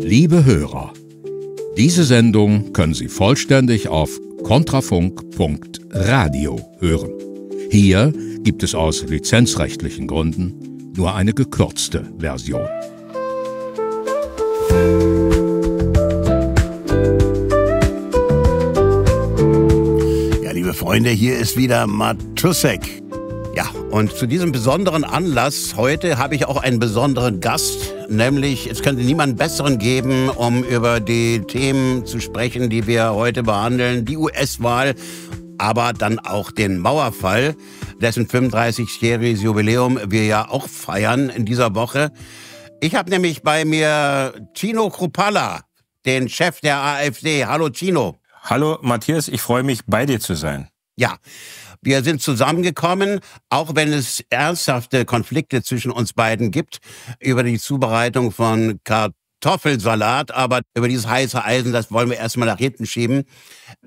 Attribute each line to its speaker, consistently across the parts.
Speaker 1: Liebe Hörer, diese Sendung können Sie vollständig auf kontrafunk.radio hören. Hier gibt es aus lizenzrechtlichen Gründen nur eine gekürzte Version.
Speaker 2: Ja, liebe Freunde, hier ist wieder Matussek und zu diesem besonderen Anlass heute habe ich auch einen besonderen Gast, nämlich es könnte niemanden besseren geben, um über die Themen zu sprechen, die wir heute behandeln, die US-Wahl, aber dann auch den Mauerfall, dessen 35-jähriges Jubiläum wir ja auch feiern in dieser Woche. Ich habe nämlich bei mir Tino Krupala, den Chef der AfD. Hallo Tino. Hallo Matthias, ich freue mich, bei dir zu sein. Ja, wir sind zusammengekommen, auch wenn es ernsthafte Konflikte zwischen uns beiden gibt über die Zubereitung von Kartoffelsalat. Aber über dieses heiße Eisen, das wollen wir erstmal nach hinten schieben.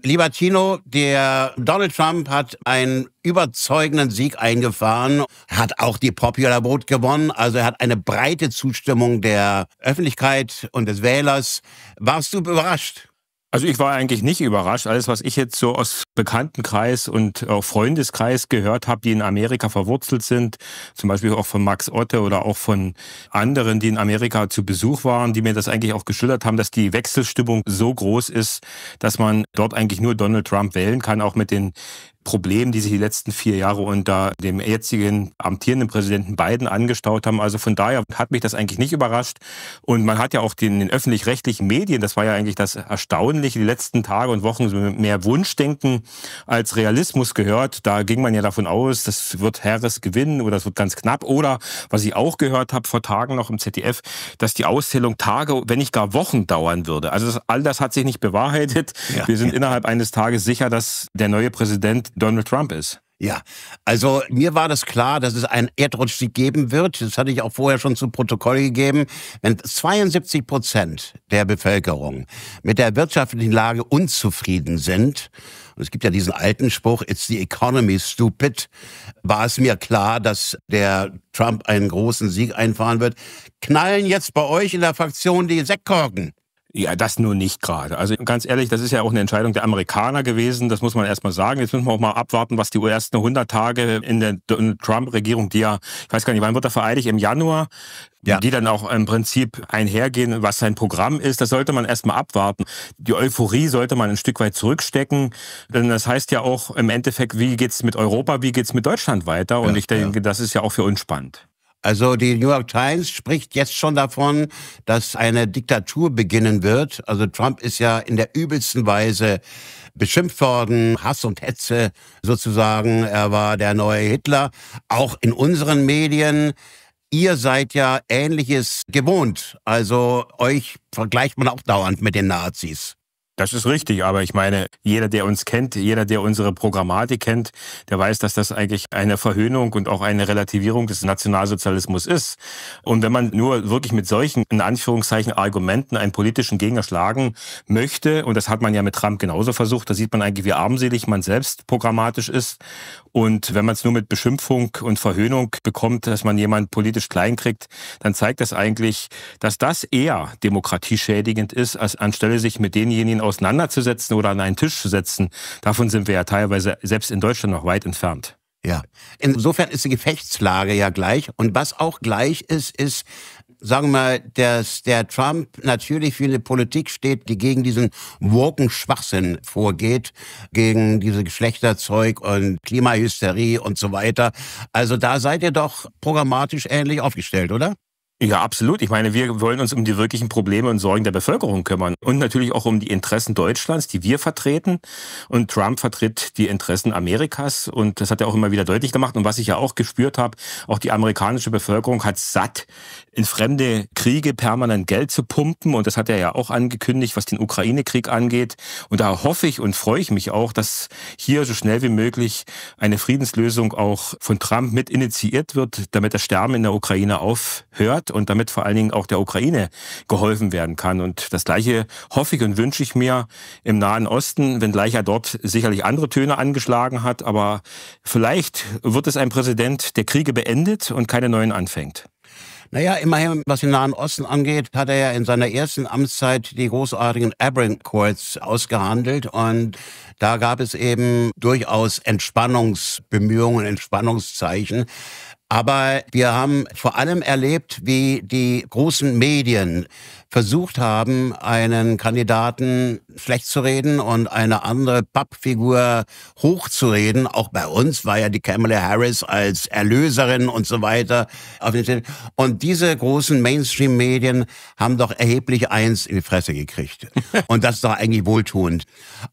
Speaker 2: Lieber Tino, der Donald Trump hat einen überzeugenden Sieg eingefahren, hat auch die Popular Vote gewonnen, also er hat eine breite Zustimmung der Öffentlichkeit
Speaker 1: und des Wählers. Warst du überrascht? Also ich war eigentlich nicht überrascht. Alles, was ich jetzt so aus Bekanntenkreis und auch Freundeskreis gehört habe, die in Amerika verwurzelt sind, zum Beispiel auch von Max Otte oder auch von anderen, die in Amerika zu Besuch waren, die mir das eigentlich auch geschildert haben, dass die Wechselstimmung so groß ist, dass man dort eigentlich nur Donald Trump wählen kann, auch mit den Problem, die sich die letzten vier Jahre unter dem jetzigen amtierenden Präsidenten Biden angestaut haben. Also von daher hat mich das eigentlich nicht überrascht. Und man hat ja auch den, den öffentlich-rechtlichen Medien, das war ja eigentlich das Erstaunliche, die letzten Tage und Wochen mehr Wunschdenken als Realismus gehört. Da ging man ja davon aus, das wird Harris gewinnen oder das wird ganz knapp. Oder was ich auch gehört habe vor Tagen noch im ZDF, dass die Auszählung Tage, wenn nicht gar Wochen dauern würde. Also das, all das hat sich nicht bewahrheitet. Ja. Wir sind innerhalb eines Tages sicher, dass der neue Präsident Donald Trump ist. Ja, also mir war das klar, dass es
Speaker 2: einen Erdrutschsieg geben wird. Das hatte ich auch vorher schon zu Protokoll gegeben. Wenn 72 Prozent der Bevölkerung mit der wirtschaftlichen Lage unzufrieden sind, und es gibt ja diesen alten Spruch, it's the economy stupid, war es mir klar, dass der Trump einen großen Sieg einfahren wird. Knallen jetzt bei euch in der Fraktion die
Speaker 1: Sektkorken. Ja, das nur nicht gerade. Also ganz ehrlich, das ist ja auch eine Entscheidung der Amerikaner gewesen. Das muss man erstmal sagen. Jetzt müssen wir auch mal abwarten, was die ersten 100 Tage in der Trump-Regierung, die ja, ich weiß gar nicht, wann wird er vereidigt? Im Januar? ja. die dann auch im Prinzip einhergehen, was sein Programm ist. Das sollte man erstmal abwarten. Die Euphorie sollte man ein Stück weit zurückstecken. Denn das heißt ja auch im Endeffekt, wie geht's mit Europa, wie geht's mit Deutschland weiter? Und ja, ich denke, ja. das ist ja auch für uns spannend. Also die New York Times spricht jetzt schon davon, dass eine
Speaker 2: Diktatur beginnen wird. Also Trump ist ja in der übelsten Weise beschimpft worden, Hass und Hetze sozusagen. Er war der neue Hitler. Auch in unseren Medien. Ihr seid ja ähnliches gewohnt. Also euch
Speaker 1: vergleicht man auch dauernd mit den Nazis. Das ist richtig, aber ich meine, jeder, der uns kennt, jeder, der unsere Programmatik kennt, der weiß, dass das eigentlich eine Verhöhnung und auch eine Relativierung des Nationalsozialismus ist. Und wenn man nur wirklich mit solchen, in Anführungszeichen, Argumenten einen politischen Gegner schlagen möchte, und das hat man ja mit Trump genauso versucht, da sieht man eigentlich, wie armselig man selbst programmatisch ist. Und wenn man es nur mit Beschimpfung und Verhöhnung bekommt, dass man jemanden politisch kleinkriegt, dann zeigt das eigentlich, dass das eher demokratieschädigend ist, als anstelle sich mit denjenigen aus auseinanderzusetzen oder an einen Tisch zu setzen, davon sind wir ja teilweise selbst in Deutschland noch weit entfernt. Ja, insofern ist die Gefechtslage
Speaker 2: ja gleich. Und was auch gleich ist, ist, sagen wir mal, dass der Trump natürlich für eine Politik steht, die gegen diesen woken Schwachsinn vorgeht, gegen diese Geschlechterzeug und Klimahysterie und so weiter. Also da seid ihr
Speaker 1: doch programmatisch ähnlich aufgestellt, oder? Ja, absolut. Ich meine, wir wollen uns um die wirklichen Probleme und Sorgen der Bevölkerung kümmern und natürlich auch um die Interessen Deutschlands, die wir vertreten. Und Trump vertritt die Interessen Amerikas und das hat er auch immer wieder deutlich gemacht. Und was ich ja auch gespürt habe, auch die amerikanische Bevölkerung hat satt, in fremde Kriege permanent Geld zu pumpen. Und das hat er ja auch angekündigt, was den Ukraine-Krieg angeht. Und da hoffe ich und freue ich mich auch, dass hier so schnell wie möglich eine Friedenslösung auch von Trump mit initiiert wird, damit das Sterben in der Ukraine aufhört und damit vor allen Dingen auch der Ukraine geholfen werden kann. Und das Gleiche hoffe ich und wünsche ich mir im Nahen Osten, wenngleich er dort sicherlich andere Töne angeschlagen hat. Aber vielleicht wird es ein Präsident, der Kriege beendet und keine neuen anfängt.
Speaker 2: Naja, immerhin, was den Nahen Osten angeht, hat er ja in seiner ersten Amtszeit die großartigen Abraham Accords ausgehandelt und da gab es eben durchaus Entspannungsbemühungen, Entspannungszeichen. Aber wir haben vor allem erlebt, wie die großen Medien versucht haben, einen Kandidaten schlecht zu reden und eine andere Pappfigur hochzureden. Auch bei uns war ja die Kamala Harris als Erlöserin und so weiter auf den Tisch. Und diese großen Mainstream-Medien haben doch erheblich eins in die Fresse gekriegt. und das ist doch eigentlich wohltuend.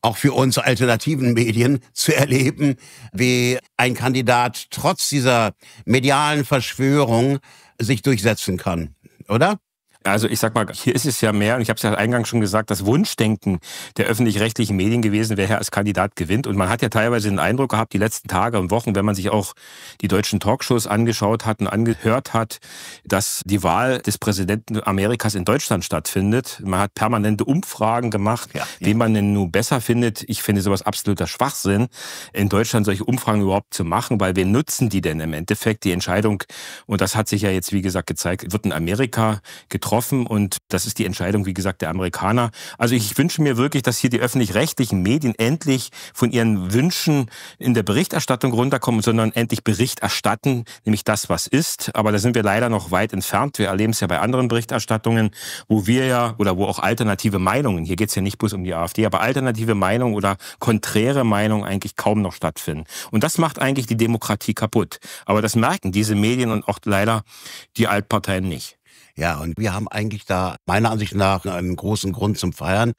Speaker 2: Auch für uns alternativen Medien zu erleben, wie ein Kandidat trotz dieser medialen
Speaker 1: Verschwörung sich durchsetzen kann, oder? Also ich sag mal, hier ist es ja mehr, und ich habe es ja eingangs schon gesagt, das Wunschdenken der öffentlich-rechtlichen Medien gewesen, wer hier als Kandidat gewinnt. Und man hat ja teilweise den Eindruck gehabt, die letzten Tage und Wochen, wenn man sich auch die deutschen Talkshows angeschaut hat und angehört hat, dass die Wahl des Präsidenten Amerikas in Deutschland stattfindet. Man hat permanente Umfragen gemacht, ja, ja. man denn nun besser findet. Ich finde sowas absoluter Schwachsinn, in Deutschland solche Umfragen überhaupt zu machen, weil wem nutzen die denn im Endeffekt? Die Entscheidung, und das hat sich ja jetzt, wie gesagt, gezeigt, wird in Amerika getroffen getroffen und das ist die Entscheidung, wie gesagt, der Amerikaner. Also ich wünsche mir wirklich, dass hier die öffentlich-rechtlichen Medien endlich von ihren Wünschen in der Berichterstattung runterkommen, sondern endlich Bericht erstatten, nämlich das, was ist. Aber da sind wir leider noch weit entfernt. Wir erleben es ja bei anderen Berichterstattungen, wo wir ja oder wo auch alternative Meinungen, hier geht es ja nicht bloß um die AfD, aber alternative Meinungen oder konträre Meinungen eigentlich kaum noch stattfinden. Und das macht eigentlich die Demokratie kaputt. Aber das merken diese Medien und auch leider die Altparteien nicht. Ja, und wir haben eigentlich da meiner Ansicht
Speaker 2: nach einen großen Grund zum Feiern.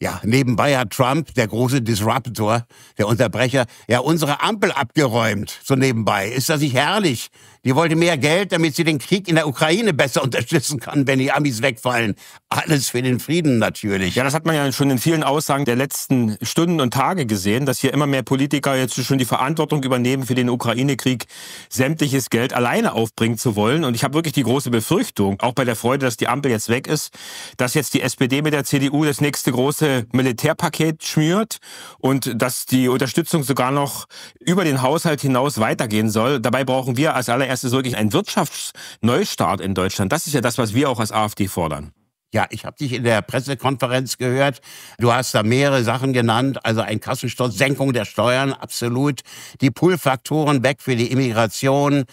Speaker 2: Ja, nebenbei hat Trump, der große Disruptor, der Unterbrecher, ja unsere Ampel abgeräumt, so nebenbei. Ist das nicht herrlich? Die wollte mehr Geld, damit sie den Krieg in der Ukraine besser unterstützen kann, wenn die Amis wegfallen. Alles
Speaker 1: für den Frieden natürlich. Ja, das hat man ja schon in vielen Aussagen der letzten Stunden und Tage gesehen, dass hier immer mehr Politiker jetzt schon die Verantwortung übernehmen, für den Ukraine-Krieg sämtliches Geld alleine aufbringen zu wollen. Und ich habe wirklich die große Befürchtung, auch bei der Freude, dass die Ampel jetzt weg ist, dass jetzt die SPD mit der CDU das nächste große Militärpaket schmiert und dass die Unterstützung sogar noch über den Haushalt hinaus weitergehen soll. Dabei brauchen wir als aller allererst ist wirklich ein Wirtschaftsneustart in Deutschland. Das ist ja das, was wir auch als AfD fordern. Ja, ich habe
Speaker 2: dich in der Pressekonferenz gehört. Du hast da mehrere Sachen genannt. Also ein Kassensturz, Senkung der Steuern, absolut. Die Pull-Faktoren weg für die Immigration,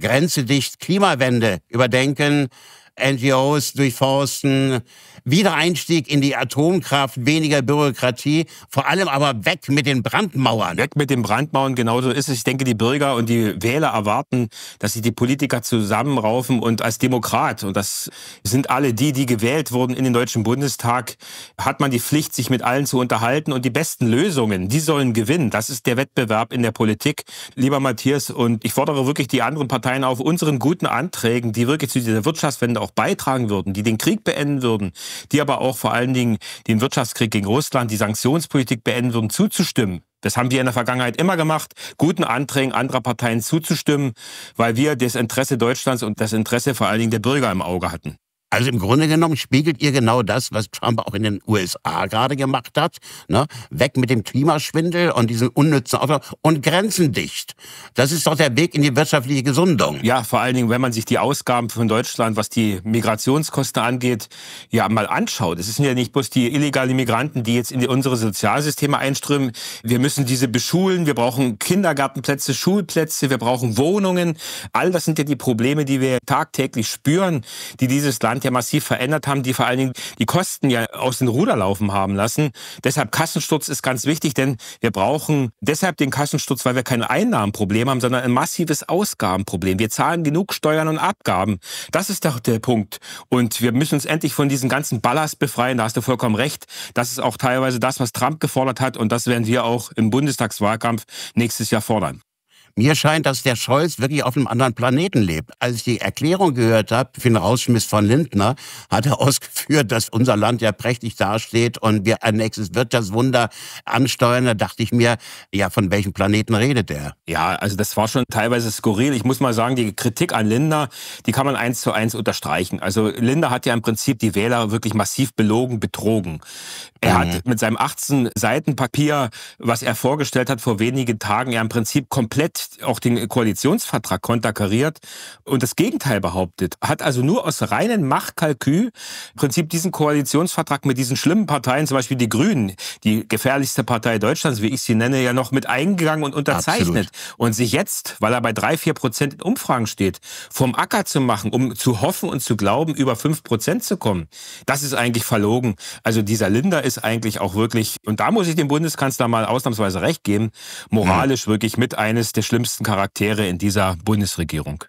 Speaker 2: Grenze dicht, Klimawende überdenken, NGOs durchforsten, Wiedereinstieg in die Atomkraft, weniger Bürokratie, vor allem aber weg mit den
Speaker 1: Brandmauern. Weg mit den Brandmauern, genauso ist es. Ich denke, die Bürger und die Wähler erwarten, dass sich die Politiker zusammenraufen und als Demokrat, und das sind alle die, die gewählt wurden in den Deutschen Bundestag, hat man die Pflicht, sich mit allen zu unterhalten und die besten Lösungen, die sollen gewinnen. Das ist der Wettbewerb in der Politik. Lieber Matthias, und ich fordere wirklich die anderen Parteien auf, unseren guten Anträgen, die wirklich zu dieser Wirtschaftswende auch beitragen würden, die den Krieg beenden würden, die aber auch vor allen Dingen den Wirtschaftskrieg gegen Russland, die Sanktionspolitik beenden würden, zuzustimmen. Das haben wir in der Vergangenheit immer gemacht, guten Anträgen anderer Parteien zuzustimmen, weil wir das Interesse Deutschlands und das Interesse vor allen Dingen der Bürger im Auge hatten. Also im Grunde genommen spiegelt ihr genau
Speaker 2: das, was Trump auch in den USA gerade gemacht hat. Ne? Weg mit dem Klimaschwindel und
Speaker 1: diesen unnützen Auto und Grenzen dicht. Das ist doch der Weg in die wirtschaftliche Gesundung. Ja, vor allen Dingen, wenn man sich die Ausgaben von Deutschland, was die Migrationskosten angeht, ja mal anschaut. Es sind ja nicht bloß die illegalen Migranten, die jetzt in unsere Sozialsysteme einströmen. Wir müssen diese beschulen, wir brauchen Kindergartenplätze, Schulplätze, wir brauchen Wohnungen. All das sind ja die Probleme, die wir tagtäglich spüren, die dieses Land Land ja massiv verändert haben, die vor allen Dingen die Kosten ja aus den Ruder laufen haben lassen. Deshalb Kassensturz ist ganz wichtig, denn wir brauchen deshalb den Kassensturz, weil wir kein Einnahmenproblem haben, sondern ein massives Ausgabenproblem. Wir zahlen genug Steuern und Abgaben. Das ist doch der Punkt. Und wir müssen uns endlich von diesem ganzen Ballast befreien. Da hast du vollkommen recht. Das ist auch teilweise das, was Trump gefordert hat. Und das werden wir auch im Bundestagswahlkampf nächstes Jahr fordern. Mir scheint, dass der Scholz wirklich auf einem anderen Planeten
Speaker 2: lebt. Als ich die Erklärung gehört habe für den Rausschmiss von Lindner, hat er ausgeführt, dass unser Land ja prächtig dasteht und wir ein nächstes Wirtschaftswunder ansteuern. Da dachte ich mir,
Speaker 1: ja, von welchem Planeten redet er? Ja, also das war schon teilweise skurril. Ich muss mal sagen, die Kritik an Lindner, die kann man eins zu eins unterstreichen. Also Lindner hat ja im Prinzip die Wähler wirklich massiv belogen, betrogen. Er mhm. hat mit seinem 18 Seiten Papier, was er vorgestellt hat vor wenigen Tagen, ja im Prinzip komplett selbst auch den Koalitionsvertrag konterkariert und das Gegenteil behauptet. Hat also nur aus reinen Machtkalkül im Prinzip diesen Koalitionsvertrag mit diesen schlimmen Parteien, zum Beispiel die Grünen, die gefährlichste Partei Deutschlands, wie ich sie nenne, ja noch mit eingegangen und unterzeichnet. Absolut. Und sich jetzt, weil er bei drei, vier Prozent in Umfragen steht, vom Acker zu machen, um zu hoffen und zu glauben, über fünf Prozent zu kommen, das ist eigentlich verlogen. Also dieser Linder ist eigentlich auch wirklich, und da muss ich dem Bundeskanzler mal ausnahmsweise recht geben, hm. moralisch mhm. wirklich mit eines der schlimmsten Charaktere in dieser Bundesregierung.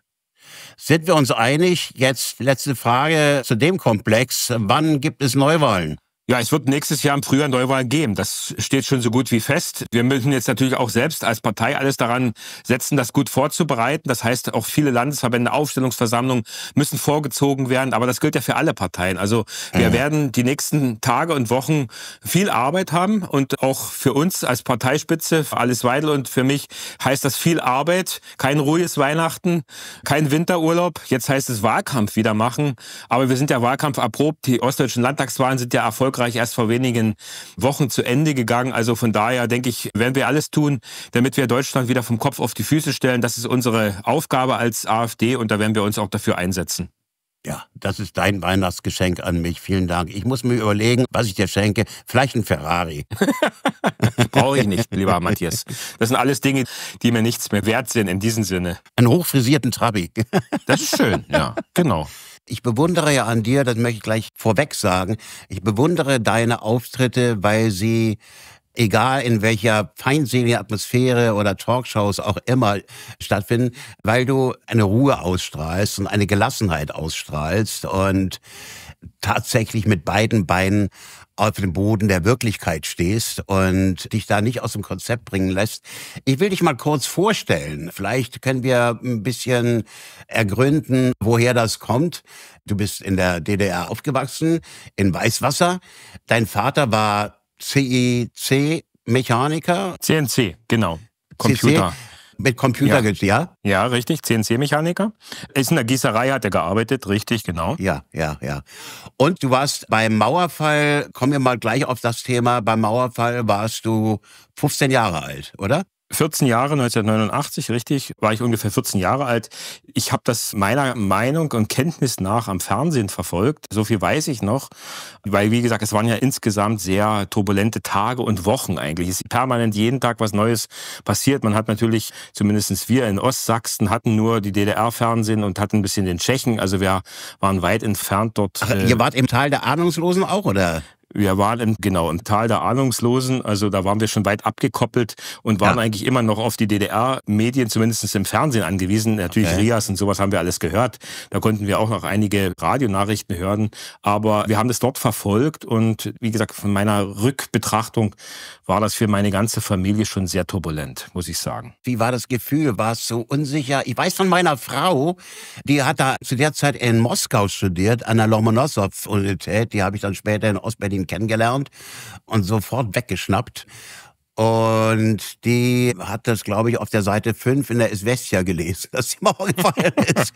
Speaker 2: Sind wir uns einig? Jetzt letzte Frage zu dem Komplex. Wann gibt es
Speaker 1: Neuwahlen? Ja, es wird nächstes Jahr im Frühjahr Neuwahlen geben. Das steht schon so gut wie fest. Wir müssen jetzt natürlich auch selbst als Partei alles daran setzen, das gut vorzubereiten. Das heißt, auch viele Landesverbände, Aufstellungsversammlungen müssen vorgezogen werden. Aber das gilt ja für alle Parteien. Also wir mhm. werden die nächsten Tage und Wochen viel Arbeit haben. Und auch für uns als Parteispitze, für Alice Weidel und für mich heißt das viel Arbeit, kein ruhiges Weihnachten, kein Winterurlaub. Jetzt heißt es Wahlkampf wieder machen. Aber wir sind ja Wahlkampf erprobt. Die ostdeutschen Landtagswahlen sind ja erfolgreich Frankreich erst vor wenigen Wochen zu Ende gegangen. Also von daher denke ich, werden wir alles tun, damit wir Deutschland wieder vom Kopf auf die Füße stellen. Das ist unsere Aufgabe als AfD und da werden wir uns auch dafür einsetzen. Ja, das ist dein Weihnachtsgeschenk an mich. Vielen Dank. Ich
Speaker 2: muss mir überlegen, was ich dir schenke. Vielleicht ein Ferrari. Brauche ich nicht, lieber Matthias. Das sind alles Dinge, die mir nichts mehr wert sind in diesem Sinne. Einen hochfrisierten Trabi. das ist schön, ja, genau ich bewundere ja an dir, das möchte ich gleich vorweg sagen, ich bewundere deine Auftritte, weil sie egal in welcher feindseligen Atmosphäre oder Talkshows auch immer stattfinden, weil du eine Ruhe ausstrahlst und eine Gelassenheit ausstrahlst und tatsächlich mit beiden Beinen auf dem Boden der Wirklichkeit stehst und dich da nicht aus dem Konzept bringen lässt. Ich will dich mal kurz vorstellen. Vielleicht können wir ein bisschen ergründen, woher das kommt. Du bist in der DDR aufgewachsen, in Weißwasser. Dein Vater war CIC-Mechaniker. CNC,
Speaker 1: genau. Computer. CC mit Computer, ja. ja? Ja, richtig, CNC-Mechaniker. Ist in der Gießerei, hat er gearbeitet, richtig, genau. Ja, ja, ja. Und du warst beim
Speaker 2: Mauerfall, kommen wir mal gleich auf das Thema, beim Mauerfall warst du 15 Jahre
Speaker 1: alt, oder? 14 Jahre, 1989, richtig, war ich ungefähr 14 Jahre alt. Ich habe das meiner Meinung und Kenntnis nach am Fernsehen verfolgt. So viel weiß ich noch, weil, wie gesagt, es waren ja insgesamt sehr turbulente Tage und Wochen eigentlich. Es ist permanent jeden Tag was Neues passiert. Man hat natürlich, zumindestens wir in Ostsachsen, hatten nur die DDR-Fernsehen und hatten ein bisschen den Tschechen. Also wir waren weit entfernt dort. Aber äh ihr wart im Tal der Ahnungslosen auch, oder? Wir waren im, genau im Tal der Ahnungslosen, also da waren wir schon weit abgekoppelt und waren ja. eigentlich immer noch auf die DDR-Medien, zumindest im Fernsehen angewiesen. Natürlich okay. Rias und sowas haben wir alles gehört. Da konnten wir auch noch einige Radionachrichten hören, aber wir haben das dort verfolgt und wie gesagt, von meiner Rückbetrachtung war das für meine ganze Familie schon sehr turbulent, muss ich sagen.
Speaker 2: Wie war das Gefühl? War es so unsicher? Ich weiß von meiner Frau, die hat da zu der Zeit in Moskau studiert, an der Lomonossow-Universität, die habe ich dann später in Ostberlin ihn kennengelernt und sofort weggeschnappt. Und die hat das, glaube ich, auf der Seite 5 in der Esvestia gelesen, dass sie mal morgen ist.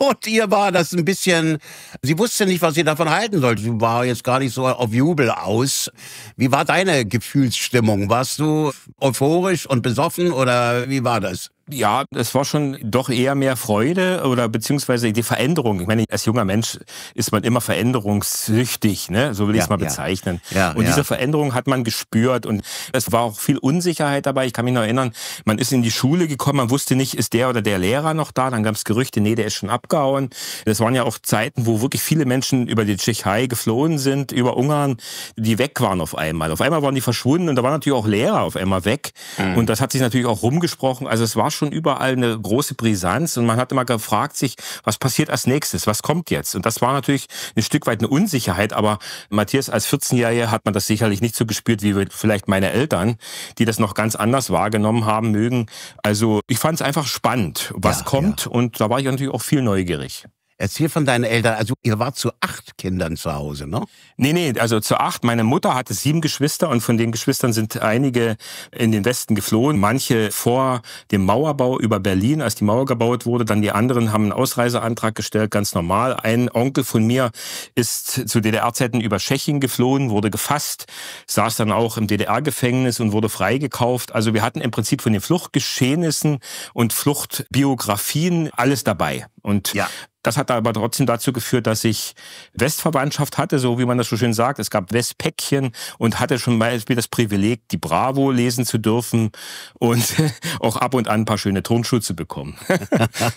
Speaker 2: Und ihr war das ein bisschen, sie wusste nicht, was sie davon halten sollte. Sie war jetzt gar nicht so auf Jubel aus. Wie war deine Gefühlsstimmung? Warst du euphorisch
Speaker 1: und besoffen oder wie war das? Ja, es war schon doch eher mehr Freude oder beziehungsweise die Veränderung. Ich meine, als junger Mensch ist man immer veränderungssüchtig, ne? so will ich es ja, mal bezeichnen. Ja. Ja, und diese Veränderung hat man gespürt und es war auch viel Unsicherheit dabei. Ich kann mich noch erinnern, man ist in die Schule gekommen, man wusste nicht, ist der oder der Lehrer noch da? Dann gab es Gerüchte, nee, der ist schon abgehauen. Das waren ja auch Zeiten, wo wirklich viele Menschen über die Tschechei geflohen sind, über Ungarn, die weg waren auf einmal. Auf einmal waren die verschwunden und da waren natürlich auch Lehrer auf einmal weg. Mhm. Und das hat sich natürlich auch rumgesprochen. Also es war schon überall eine große Brisanz und man hat immer gefragt sich, was passiert als nächstes, was kommt jetzt? Und das war natürlich ein Stück weit eine Unsicherheit, aber Matthias, als 14-Jähriger hat man das sicherlich nicht so gespürt wie vielleicht meine Eltern, die das noch ganz anders wahrgenommen haben mögen. Also ich fand es einfach spannend, was ja, kommt ja. und da war ich natürlich auch viel neugierig. Erzähl von deinen Eltern. Also ihr wart zu acht Kindern zu Hause, ne? Nee, nee, also zu acht. Meine Mutter hatte sieben Geschwister und von den Geschwistern sind einige in den Westen geflohen. Manche vor dem Mauerbau über Berlin, als die Mauer gebaut wurde. Dann die anderen haben einen Ausreiseantrag gestellt, ganz normal. Ein Onkel von mir ist zu DDR-Zeiten über Tschechien geflohen, wurde gefasst, saß dann auch im DDR-Gefängnis und wurde freigekauft. Also wir hatten im Prinzip von den Fluchtgeschehnissen und Fluchtbiografien alles dabei. Und ja. Das hat aber trotzdem dazu geführt, dass ich Westverwandtschaft hatte, so wie man das so schön sagt. Es gab Westpäckchen und hatte schon mal das Privileg, die Bravo lesen zu dürfen und auch ab und an ein paar schöne Turnschuhe zu bekommen.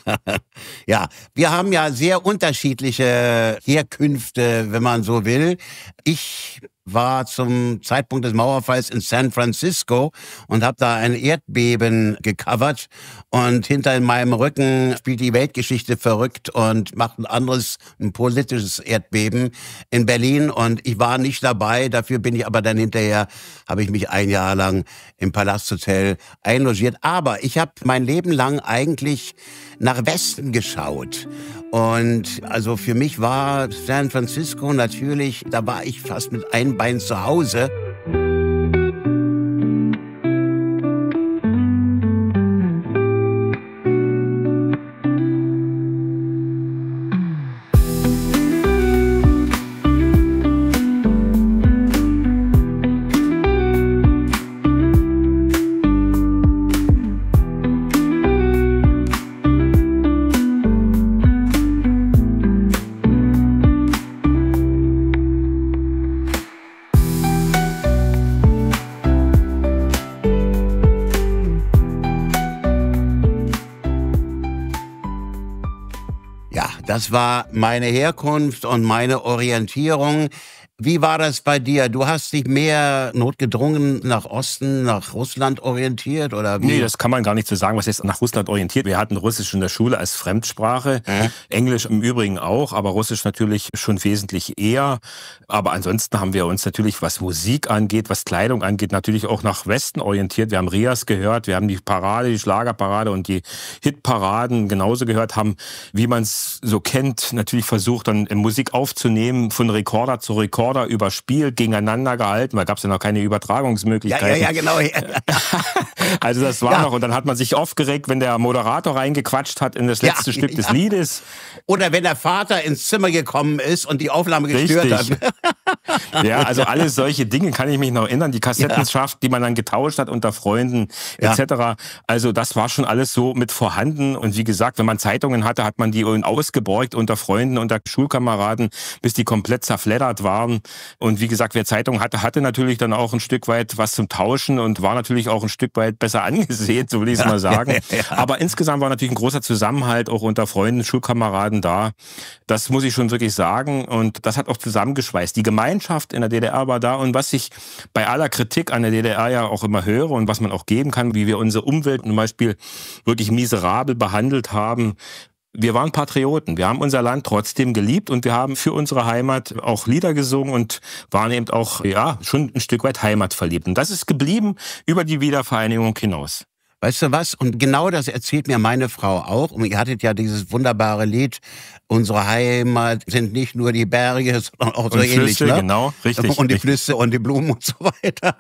Speaker 1: ja,
Speaker 2: wir haben ja sehr unterschiedliche Herkünfte, wenn man so will. Ich war zum Zeitpunkt des Mauerfalls in San Francisco und habe da ein Erdbeben gecovert und hinter meinem Rücken spielt die Weltgeschichte verrückt und macht ein anderes, ein politisches Erdbeben in Berlin und ich war nicht dabei, dafür bin ich aber dann hinterher habe ich mich ein Jahr lang im Palasthotel einlogiert. Aber ich habe mein Leben lang eigentlich nach Westen geschaut. Und also für mich war San Francisco natürlich, da war ich fast mit einem Bein zu Hause. war meine Herkunft und meine Orientierung. Wie war das bei dir? Du hast dich mehr notgedrungen nach Osten, nach Russland orientiert
Speaker 1: oder wie? Nee, das kann man gar nicht so sagen, was jetzt nach Russland orientiert. Wir hatten Russisch in der Schule als Fremdsprache, mhm. Englisch im Übrigen auch, aber Russisch natürlich schon wesentlich eher. Aber ansonsten haben wir uns natürlich, was Musik angeht, was Kleidung angeht, natürlich auch nach Westen orientiert. Wir haben Rias gehört, wir haben die Parade, die Schlagerparade und die Hitparaden genauso gehört, haben, wie man es so kennt, natürlich versucht, dann Musik aufzunehmen, von Rekorder zu Rekorder Rekorder über gegeneinander gehalten, weil gab es ja noch keine Übertragungsmöglichkeiten. Ja, ja, ja genau. also das war ja. noch, und dann hat man sich aufgeregt, wenn der Moderator reingequatscht hat in das letzte Stück des Liedes. Oder wenn der Vater ins Zimmer gekommen ist und die Aufnahme gestört Richtig. hat
Speaker 2: ja, also alle solche
Speaker 1: Dinge kann ich mich noch erinnern. Die Kassettenschaft, ja. die man dann getauscht hat unter Freunden ja. etc. Also das war schon alles so mit vorhanden. Und wie gesagt, wenn man Zeitungen hatte, hat man die ausgeborgt unter Freunden, unter Schulkameraden, bis die komplett zerfleddert waren. Und wie gesagt, wer Zeitungen hatte, hatte natürlich dann auch ein Stück weit was zum Tauschen und war natürlich auch ein Stück weit besser angesehen, so will ich es mal sagen. ja. Aber insgesamt war natürlich ein großer Zusammenhalt auch unter Freunden, Schulkameraden da. Das muss ich schon wirklich sagen. Und das hat auch zusammengeschweißt. Die Gemeinde Gemeinschaft in der DDR war da und was ich bei aller Kritik an der DDR ja auch immer höre und was man auch geben kann, wie wir unsere Umwelt zum Beispiel wirklich miserabel behandelt haben, wir waren Patrioten. Wir haben unser Land trotzdem geliebt und wir haben für unsere Heimat auch Lieder gesungen und waren eben auch, ja, schon ein Stück weit heimatverliebt. Und das ist geblieben über die Wiedervereinigung
Speaker 2: hinaus. Weißt du was? Und genau das erzählt mir meine Frau auch. Und ihr hattet ja dieses wunderbare Lied, unsere Heimat sind nicht nur die Berge, sondern auch und so Flüsse, Ne? Genau, richtig. Und die Flüsse und die Blumen und so weiter.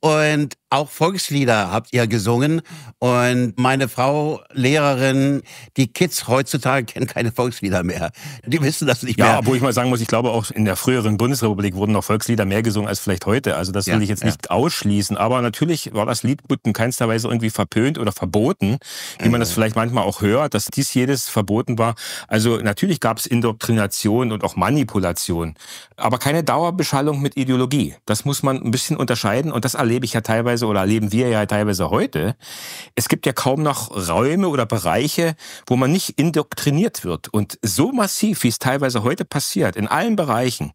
Speaker 2: Und auch Volkslieder habt ihr gesungen. Und meine Frau, Lehrerin, die Kids heutzutage kennen
Speaker 1: keine Volkslieder mehr. Die wissen das nicht ja, mehr. Ja, wo ich mal sagen muss, ich glaube auch in der früheren Bundesrepublik wurden noch Volkslieder mehr gesungen als vielleicht heute. Also das will ja, ich jetzt ja. nicht ausschließen. Aber natürlich war das Lied in keinster Weise irgendwie verpasst verpönt oder verboten, wie man das mhm. vielleicht manchmal auch hört, dass dies jedes verboten war. Also natürlich gab es Indoktrination und auch Manipulation, aber keine Dauerbeschallung mit Ideologie. Das muss man ein bisschen unterscheiden und das erlebe ich ja teilweise oder erleben wir ja teilweise heute. Es gibt ja kaum noch Räume oder Bereiche, wo man nicht indoktriniert wird. Und so massiv, wie es teilweise heute passiert, in allen Bereichen,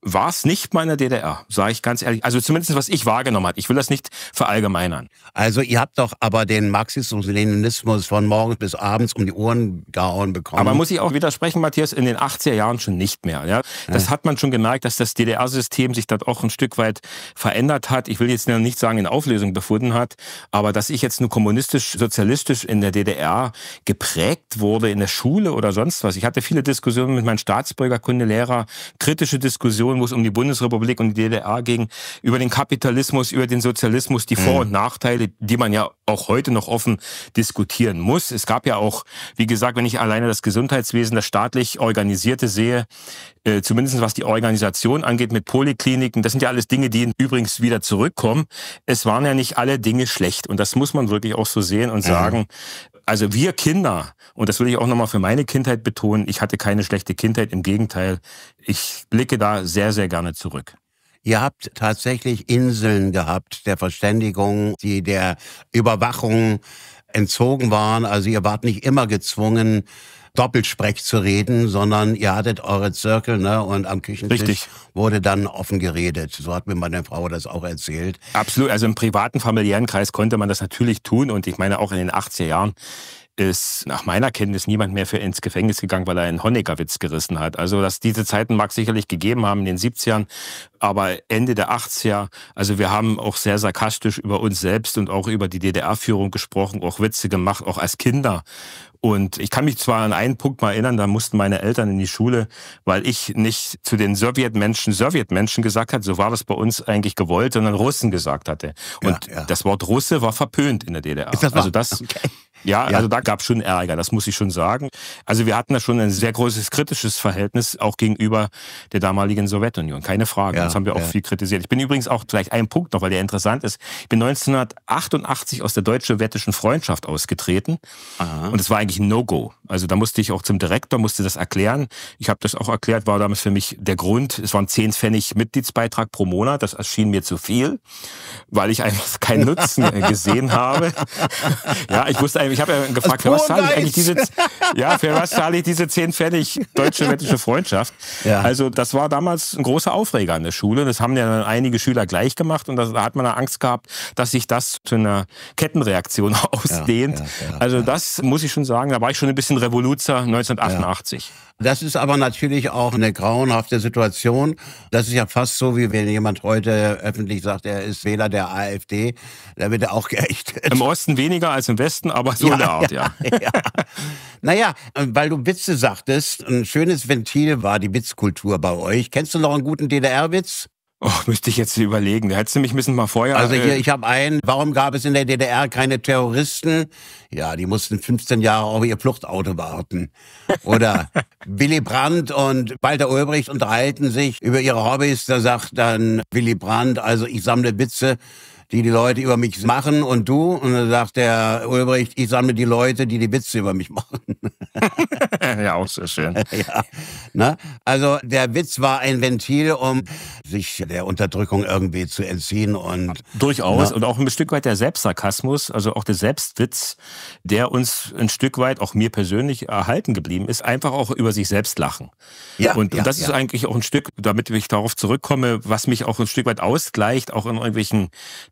Speaker 1: war es nicht mal in der DDR, sage ich ganz ehrlich. Also zumindest, was ich wahrgenommen habe. Ich will das nicht verallgemeinern. Also ihr
Speaker 2: habt doch aber aber den Marxismus-Leninismus von morgens bis abends um die Ohren gehauen
Speaker 1: bekommen. Aber muss ich auch widersprechen, Matthias, in den 80er Jahren schon nicht mehr. Ja? Das ja. hat man schon gemerkt, dass das DDR-System sich dort auch ein Stück weit verändert hat. Ich will jetzt nicht sagen, in Auflösung befunden hat, aber dass ich jetzt nur kommunistisch-sozialistisch in der DDR geprägt wurde, in der Schule oder sonst was. Ich hatte viele Diskussionen mit meinen Staatsbürgerkundelehrer, kritische Diskussionen, wo es um die Bundesrepublik und die DDR ging, über den Kapitalismus, über den Sozialismus, die Vor- mhm. und Nachteile, die man ja auch heute noch offen diskutieren muss. Es gab ja auch, wie gesagt, wenn ich alleine das Gesundheitswesen, das staatlich organisierte sehe, äh, zumindest was die Organisation angeht mit Polikliniken, das sind ja alles Dinge, die übrigens wieder zurückkommen. Es waren ja nicht alle Dinge schlecht und das muss man wirklich auch so sehen und mhm. sagen. Also wir Kinder, und das will ich auch nochmal für meine Kindheit betonen, ich hatte keine schlechte Kindheit, im Gegenteil, ich blicke da sehr, sehr gerne zurück.
Speaker 2: Ihr habt tatsächlich Inseln gehabt der Verständigung, die der Überwachung entzogen waren. Also ihr wart nicht immer gezwungen, Doppelsprech zu reden, sondern ihr hattet eure Zirkel ne? und am Küchentisch Richtig. wurde dann offen geredet. So hat mir meine Frau das auch erzählt.
Speaker 1: Absolut, also im privaten familiären Kreis konnte man das natürlich tun und ich meine auch in den 80er Jahren ist nach meiner Kenntnis niemand mehr für ins Gefängnis gegangen, weil er einen Honecker-Witz gerissen hat. Also dass diese Zeiten mag sicherlich gegeben haben in den 70ern, aber Ende der 80er, also wir haben auch sehr sarkastisch über uns selbst und auch über die DDR-Führung gesprochen, auch Witze gemacht, auch als Kinder. Und ich kann mich zwar an einen Punkt mal erinnern, da mussten meine Eltern in die Schule, weil ich nicht zu den Sowjetmenschen Sowjetmenschen gesagt hatte, so war das bei uns eigentlich gewollt, sondern Russen gesagt hatte. Und ja, ja. das Wort Russe war verpönt in der DDR. also das okay. Ja, ja. also da gab es schon Ärger, das muss ich schon sagen. Also wir hatten da schon ein sehr großes kritisches Verhältnis auch gegenüber der damaligen Sowjetunion, keine Frage. Ja, das haben wir auch ja. viel kritisiert. Ich bin übrigens auch vielleicht ein Punkt noch, weil der interessant ist. Ich bin 1988 aus der deutsch-sowjetischen Freundschaft ausgetreten Aha. und es war eigentlich ein No-Go. Also da musste ich auch zum Direktor, musste das erklären. Ich habe das auch erklärt, war damals für mich der Grund, es waren 10 Pfennig Mitgliedsbeitrag pro Monat, das erschien mir zu viel, weil ich einfach keinen Nutzen gesehen habe. Ja, ich wusste ich habe ja gefragt, für was zahle ich eigentlich diese, ja, für was zahle ich diese 10 Pfennig deutsche wettische Freundschaft? Ja. Also das war damals ein großer Aufreger an der Schule. Das haben ja dann einige Schüler gleich gemacht und das, da hat man Angst gehabt, dass sich das zu einer Kettenreaktion ausdehnt. Ja, ja, also das muss ich schon sagen, da war ich schon ein bisschen Revoluzer 1988.
Speaker 2: Das ist aber natürlich auch eine grauenhafte Situation. Das ist ja fast so, wie wenn jemand heute öffentlich sagt, er ist Wähler der AfD. Da wird er auch geächtet.
Speaker 1: Im Osten weniger als im Westen, aber so ja, in der Art, ja. ja, ja.
Speaker 2: naja, weil du Witze sagtest, ein schönes Ventil war die Witzkultur bei euch. Kennst du noch einen guten DDR-Witz? Oh, müsste ich jetzt überlegen. Da hättest du mich müssen mal vorher. Also hier, äh, ich habe einen. Warum gab es in der DDR keine Terroristen? Ja, die mussten 15 Jahre auf ihr Fluchtauto warten. Oder Willy Brandt und Walter Ulbricht unterhalten sich über ihre Hobbys. Da sagt dann Willy Brandt, also ich sammle Witze die die Leute über mich machen und du? Und dann sagt der Ulbricht, ich sammle die Leute, die die Witze über mich machen.
Speaker 1: ja, auch
Speaker 2: sehr schön. Ja, ne? Also der Witz war ein Ventil, um sich
Speaker 1: der Unterdrückung irgendwie zu entziehen. und Durchaus. Ne? Und auch ein Stück weit der Selbstsarkasmus, also auch der Selbstwitz, der uns ein Stück weit, auch mir persönlich, erhalten geblieben ist. Einfach auch über sich selbst lachen. Ja, und, ja, und das ja. ist eigentlich auch ein Stück, damit ich darauf zurückkomme, was mich auch ein Stück weit ausgleicht, auch in irgendwelchen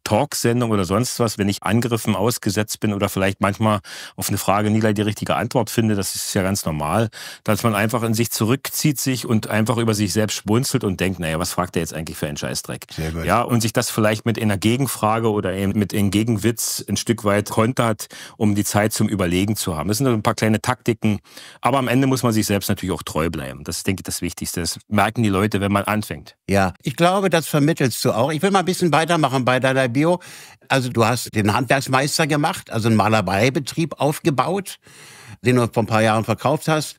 Speaker 1: Talksendung oder sonst was, wenn ich Angriffen ausgesetzt bin oder vielleicht manchmal auf eine Frage nie gleich die richtige Antwort finde, das ist ja ganz normal, dass man einfach in sich zurückzieht sich und einfach über sich selbst schmunzelt und denkt, naja, was fragt er jetzt eigentlich für einen Scheißdreck? Ja, und sich das vielleicht mit einer Gegenfrage oder eben mit einem Gegenwitz ein Stück weit kontert, um die Zeit zum Überlegen zu haben. Das sind ein paar kleine Taktiken, aber am Ende muss man sich selbst natürlich auch treu bleiben. Das ist, denke ich, das Wichtigste. Das merken die Leute, wenn man anfängt. Ja,
Speaker 2: ich glaube, das vermittelst du auch. Ich will mal ein bisschen weitermachen bei deiner Bio. Also du hast den Handwerksmeister gemacht, also einen Malereibetrieb aufgebaut, den du vor ein paar Jahren verkauft hast.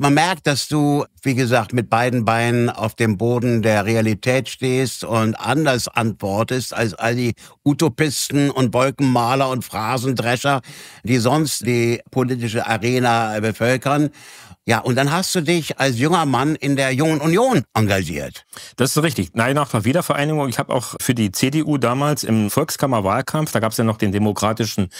Speaker 2: Man merkt, dass du, wie gesagt, mit beiden Beinen auf dem Boden der Realität stehst und anders antwortest als all die Utopisten und Wolkenmaler und Phrasendrescher, die sonst die politische Arena bevölkern. Ja,
Speaker 1: und dann hast du dich als junger Mann in der Jungen Union engagiert. Das ist richtig. Nein, nach der Wiedervereinigung. Ich habe auch für die CDU damals im Volkskammerwahlkampf, da gab es ja noch den demokratischen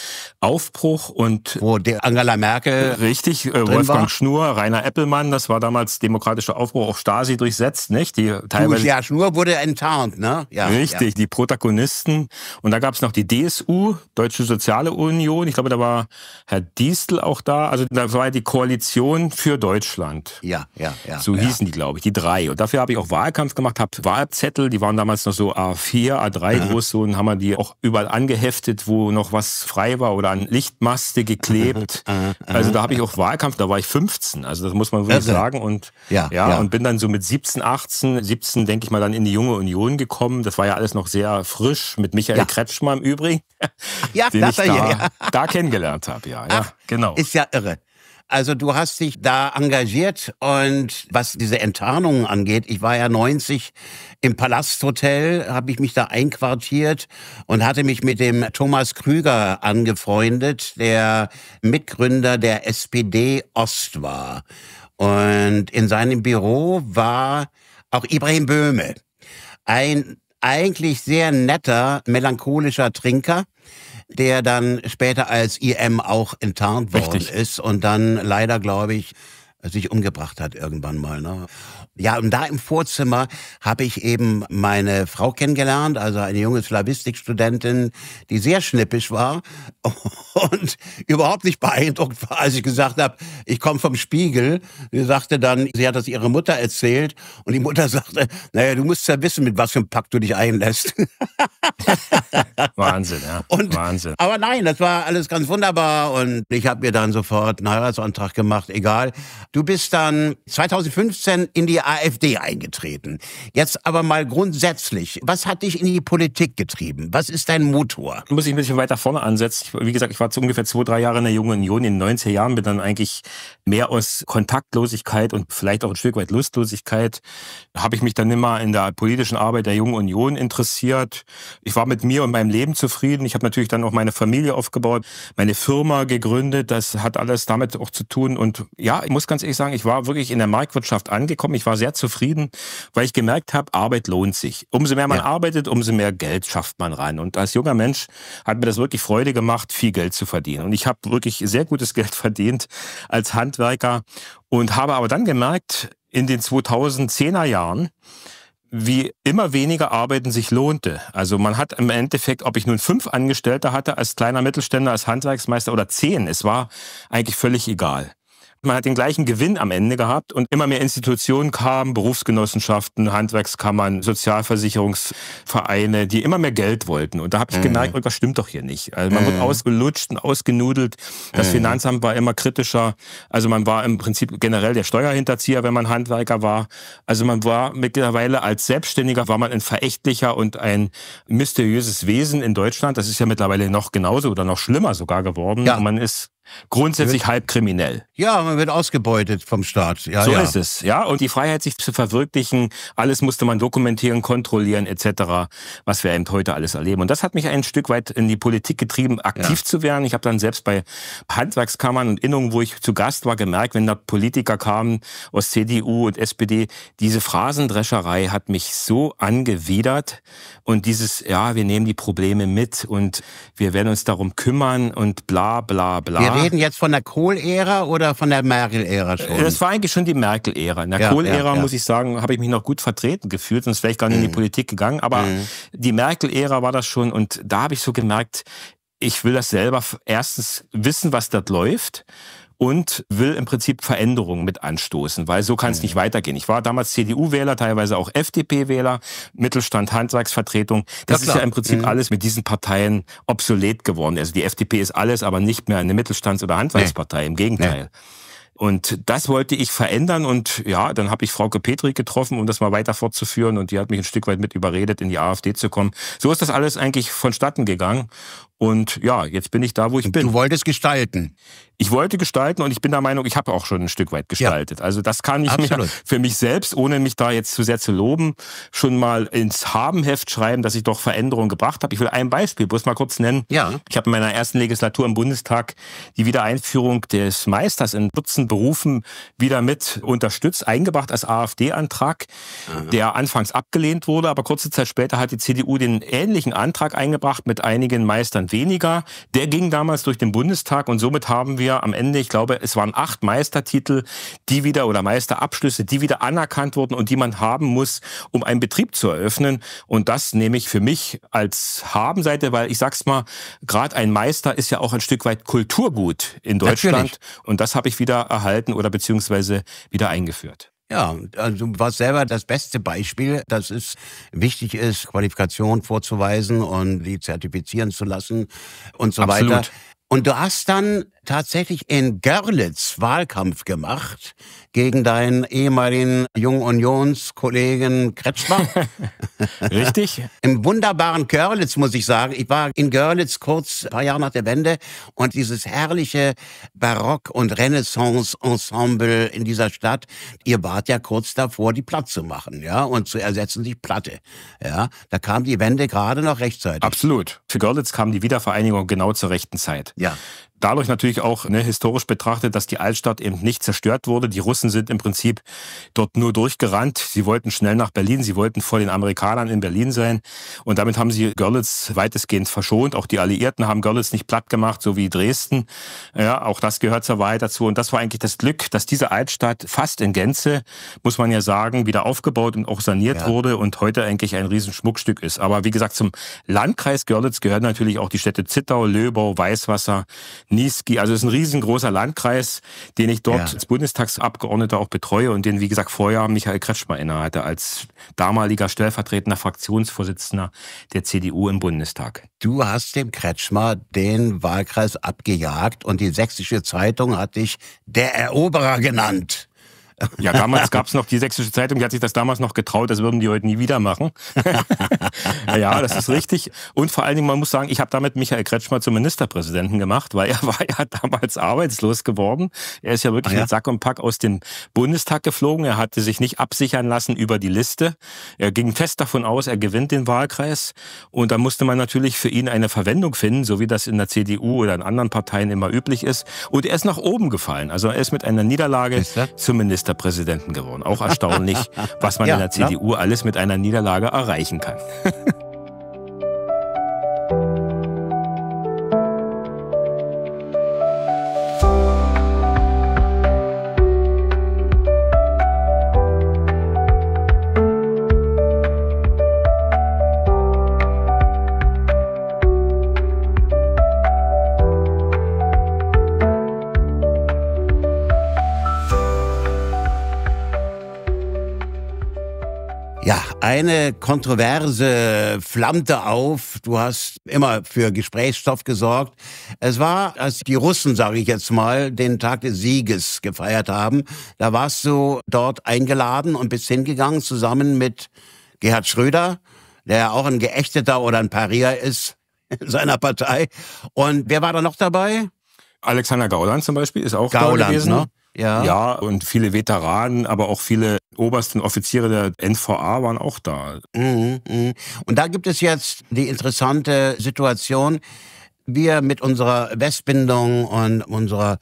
Speaker 1: Aufbruch und... Wo Angela Merkel... Richtig, äh, Wolfgang war. Schnur, Rainer Eppelmann, das war damals demokratischer Aufbruch, auch Stasi durchsetzt, nicht? Die teilweise... Ja, Schnur wurde enttarnt, ne? Ja, richtig, ja. die Protagonisten. Und da gab es noch die DSU, Deutsche Soziale Union. Ich glaube, da war Herr Diestel auch da. Also da war die Koalition für Deutschland. Ja, ja, ja. So ja. hießen die, glaube ich, die drei. Und dafür habe ich auch Wahlkampf gemacht, habe Wahlzettel, die waren damals noch so A4, A3 mhm. groß, und haben wir die auch überall angeheftet, wo noch was frei war oder an Lichtmaste geklebt. Also da habe ich auch Wahlkampf, da war ich 15, also das muss man wirklich also. sagen. Und ja, ja, ja, und bin dann so mit 17, 18, 17, denke ich mal, dann in die junge Union gekommen. Das war ja alles noch sehr frisch, mit Michael ja. Kretschmer im Übrigen. Ja, den ich da, ja, ja. da kennengelernt habe, ja. ja genau. Ist ja irre. Also du hast dich da
Speaker 2: engagiert und was diese Enttarnungen angeht, ich war ja 90 im Palasthotel, habe ich mich da einquartiert und hatte mich mit dem Thomas Krüger angefreundet, der Mitgründer der SPD Ost war. Und in seinem Büro war auch Ibrahim Böhme, ein eigentlich sehr netter, melancholischer Trinker, der dann später als IM auch enttarnt worden Richtig. ist und dann leider, glaube ich, sich umgebracht hat irgendwann mal. Ne? Ja, und da im Vorzimmer habe ich eben meine Frau kennengelernt, also eine junge Slavistikstudentin, die sehr schnippisch war und überhaupt nicht beeindruckt war, als ich gesagt habe, ich komme vom Spiegel. Sie sagte dann, sie hat das ihrer Mutter erzählt und die Mutter sagte, naja, du musst ja wissen, mit was für einem Pakt du dich einlässt.
Speaker 1: Wahnsinn, ja. Und, Wahnsinn.
Speaker 2: Aber nein, das war alles ganz wunderbar und ich habe mir dann sofort einen Heiratsantrag gemacht, egal. Du bist dann 2015 in die AfD eingetreten. Jetzt aber mal grundsätzlich,
Speaker 1: was hat dich in die Politik getrieben? Was ist dein Motor? Muss ich ein bisschen weiter vorne ansetzen. Wie gesagt, ich war zu ungefähr zwei, drei Jahre in der Jungen Union in den 90er Jahren, bin dann eigentlich mehr aus Kontaktlosigkeit und vielleicht auch ein Stück weit Lustlosigkeit, habe ich mich dann immer in der politischen Arbeit der Jungen Union interessiert. Ich war mit mir und meinem Leben zufrieden. Ich habe natürlich dann auch meine Familie aufgebaut, meine Firma gegründet. Das hat alles damit auch zu tun. Und ja, ich muss ganz ehrlich sagen, ich war wirklich in der Marktwirtschaft angekommen. Ich war sehr zufrieden, weil ich gemerkt habe, Arbeit lohnt sich. Umso mehr man ja. arbeitet, umso mehr Geld schafft man rein. Und als junger Mensch hat mir das wirklich Freude gemacht, viel Geld zu verdienen. Und ich habe wirklich sehr gutes Geld verdient als Handwerker und habe aber dann gemerkt, in den 2010er Jahren, wie immer weniger Arbeiten sich lohnte. Also man hat im Endeffekt, ob ich nun fünf Angestellte hatte als kleiner Mittelständler, als Handwerksmeister oder zehn, es war eigentlich völlig egal. Man hat den gleichen Gewinn am Ende gehabt und immer mehr Institutionen kamen, Berufsgenossenschaften, Handwerkskammern, Sozialversicherungsvereine, die immer mehr Geld wollten. Und da habe ich mhm. gemerkt, oh, das stimmt doch hier nicht. Also man mhm. wird ausgelutscht und ausgenudelt. Das mhm. Finanzamt war immer kritischer. Also man war im Prinzip generell der Steuerhinterzieher, wenn man Handwerker war. Also man war mittlerweile als Selbstständiger war man ein verächtlicher und ein mysteriöses Wesen in Deutschland. Das ist ja mittlerweile noch genauso oder noch schlimmer sogar geworden. Ja. man ist Grundsätzlich halb kriminell. Ja, man wird ausgebeutet vom Staat. Ja, so ja. ist es, ja. Und die Freiheit, sich zu verwirklichen, alles musste man dokumentieren, kontrollieren etc., was wir eben heute alles erleben. Und das hat mich ein Stück weit in die Politik getrieben, aktiv ja. zu werden. Ich habe dann selbst bei Handwerkskammern und Innungen, wo ich zu Gast war, gemerkt, wenn da Politiker kamen aus CDU und SPD, diese Phrasendrescherei hat mich so angewidert. Und dieses, ja, wir nehmen die Probleme mit und wir werden uns darum kümmern und bla bla bla. Ja, reden
Speaker 2: jetzt von der Kohl-Ära oder von der Merkel-Ära schon? Das war
Speaker 1: eigentlich schon die Merkel-Ära. In der ja, Kohl-Ära, ja, ja. muss ich sagen, habe ich mich noch gut vertreten gefühlt, sonst wäre ich gar nicht mhm. in die mhm. Politik gegangen. Aber mhm. die Merkel-Ära war das schon und da habe ich so gemerkt, ich will das selber erstens wissen, was dort läuft und will im Prinzip Veränderungen mit anstoßen, weil so kann es mhm. nicht weitergehen. Ich war damals CDU-Wähler, teilweise auch FDP-Wähler, Mittelstand, Handwerksvertretung. Das ja, ist ja im Prinzip mhm. alles mit diesen Parteien obsolet geworden. Also die FDP ist alles, aber nicht mehr eine Mittelstands- oder Handwerkspartei. Nee. Im Gegenteil. Nee. Und das wollte ich verändern und ja, dann habe ich Frauke Petri getroffen, um das mal weiter fortzuführen und die hat mich ein Stück weit mit überredet, in die AfD zu kommen. So ist das alles eigentlich vonstatten gegangen und ja, jetzt bin ich da, wo ich bin. Du wolltest gestalten. Ich wollte gestalten und ich bin der Meinung, ich habe auch schon ein Stück weit gestaltet. Ja. Also das kann ich mir für mich selbst, ohne mich da jetzt zu sehr zu loben, schon mal ins Habenheft schreiben, dass ich doch Veränderungen gebracht habe. Ich will ein Beispiel bloß mal kurz nennen. Ja. Ich habe in meiner ersten Legislatur im Bundestag die Wiedereinführung des Meisters in Dutzend Berufen wieder mit unterstützt, eingebracht als AfD-Antrag, mhm. der anfangs abgelehnt wurde, aber kurze Zeit später hat die CDU den ähnlichen Antrag eingebracht mit einigen Meistern weniger. Der ging damals durch den Bundestag und somit haben wir am Ende, ich glaube, es waren acht Meistertitel, die wieder oder Meisterabschlüsse, die wieder anerkannt wurden und die man haben muss, um einen Betrieb zu eröffnen. Und das nehme ich für mich als Habenseite, weil ich sag's mal, gerade ein Meister ist ja auch ein Stück weit Kulturgut in Deutschland. Natürlich. Und das habe ich wieder erhalten oder beziehungsweise wieder eingeführt.
Speaker 2: Ja, also du warst selber das beste Beispiel, dass es wichtig ist, Qualifikation vorzuweisen und die zertifizieren zu lassen und so Absolut. weiter. Und du hast dann tatsächlich in Görlitz Wahlkampf gemacht gegen deinen ehemaligen Jungen Unionskollegen Kretschmer. Richtig. Im wunderbaren Görlitz, muss ich sagen. Ich war in Görlitz kurz, ein paar Jahre nach der Wende, und dieses herrliche Barock- und Renaissance-Ensemble in dieser Stadt, ihr wart ja kurz davor, die platt zu machen, ja, und zu ersetzen die Platte. Ja,
Speaker 1: da kam die Wende gerade noch rechtzeitig. Absolut. Für Görlitz kam die Wiedervereinigung genau zur rechten Zeit. Ja. Dadurch natürlich auch ne, historisch betrachtet, dass die Altstadt eben nicht zerstört wurde. Die Russen sind im Prinzip dort nur durchgerannt. Sie wollten schnell nach Berlin, sie wollten vor den Amerikanern in Berlin sein. Und damit haben sie Görlitz weitestgehend verschont. Auch die Alliierten haben Görlitz nicht platt gemacht, so wie Dresden. Ja, auch das gehört zur Wahrheit dazu. Und das war eigentlich das Glück, dass diese Altstadt fast in Gänze, muss man ja sagen, wieder aufgebaut und auch saniert ja. wurde und heute eigentlich ein Riesenschmuckstück ist. Aber wie gesagt, zum Landkreis Görlitz gehören natürlich auch die Städte Zittau, Löbau, Weißwasser, Niesky. Also es ist ein riesengroßer Landkreis, den ich dort ja. als Bundestagsabgeordneter auch betreue und den, wie gesagt, vorher Michael Kretschmer innehatte, als damaliger stellvertretender Fraktionsvorsitzender der CDU im Bundestag. Du hast dem Kretschmer den Wahlkreis
Speaker 2: abgejagt und die Sächsische Zeitung hat dich der Eroberer genannt.
Speaker 1: Ja, damals gab es noch die Sächsische Zeitung, die hat sich das damals noch getraut, das würden die heute nie wieder machen. ja, das ist richtig. Und vor allen Dingen, man muss sagen, ich habe damit Michael Kretschmer zum Ministerpräsidenten gemacht, weil er war ja damals arbeitslos geworden. Er ist ja wirklich ah, ja? mit Sack und Pack aus dem Bundestag geflogen. Er hatte sich nicht absichern lassen über die Liste. Er ging fest davon aus, er gewinnt den Wahlkreis. Und da musste man natürlich für ihn eine Verwendung finden, so wie das in der CDU oder in anderen Parteien immer üblich ist. Und er ist nach oben gefallen. Also er ist mit einer Niederlage zum Minister Ministerpräsidenten geworden. Auch erstaunlich, was man ja, in der ne? CDU ja. alles mit einer Niederlage erreichen kann.
Speaker 2: kleine Kontroverse flammte auf. Du hast immer für Gesprächsstoff gesorgt. Es war, als die Russen, sage ich jetzt mal, den Tag des Sieges gefeiert haben, da warst du dort eingeladen und bist hingegangen zusammen mit Gerhard Schröder, der auch ein Geächteter oder ein Parier ist in seiner Partei. Und wer war da noch
Speaker 1: dabei? Alexander Gauland zum Beispiel ist auch Gauland, da gewesen. Ne? Ja. ja, und viele Veteranen, aber auch viele obersten Offiziere der NVA waren auch da.
Speaker 2: Mhm, mhm. Und da gibt es jetzt die interessante Situation, wir mit unserer Westbindung und unserer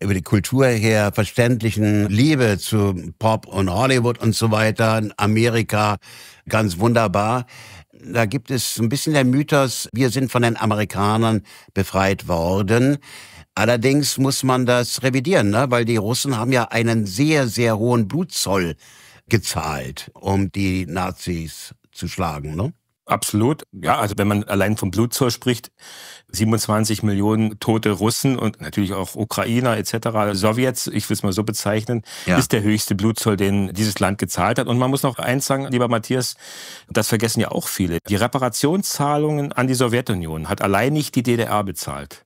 Speaker 2: über die Kultur her verständlichen Liebe zu Pop und Hollywood und so weiter, Amerika ganz wunderbar. Da gibt es ein bisschen der Mythos, wir sind von den Amerikanern befreit worden. Allerdings muss man das revidieren, ne? weil die Russen haben ja einen sehr, sehr hohen Blutzoll gezahlt, um die Nazis zu schlagen.
Speaker 1: Ne? Absolut. Ja, also wenn man allein vom Blutzoll spricht, 27 Millionen tote Russen und natürlich auch Ukrainer etc., Sowjets, ich will es mal so bezeichnen, ja. ist der höchste Blutzoll, den dieses Land gezahlt hat. Und man muss noch eins sagen, lieber Matthias, das vergessen ja auch viele. Die Reparationszahlungen an die Sowjetunion hat allein nicht die DDR bezahlt.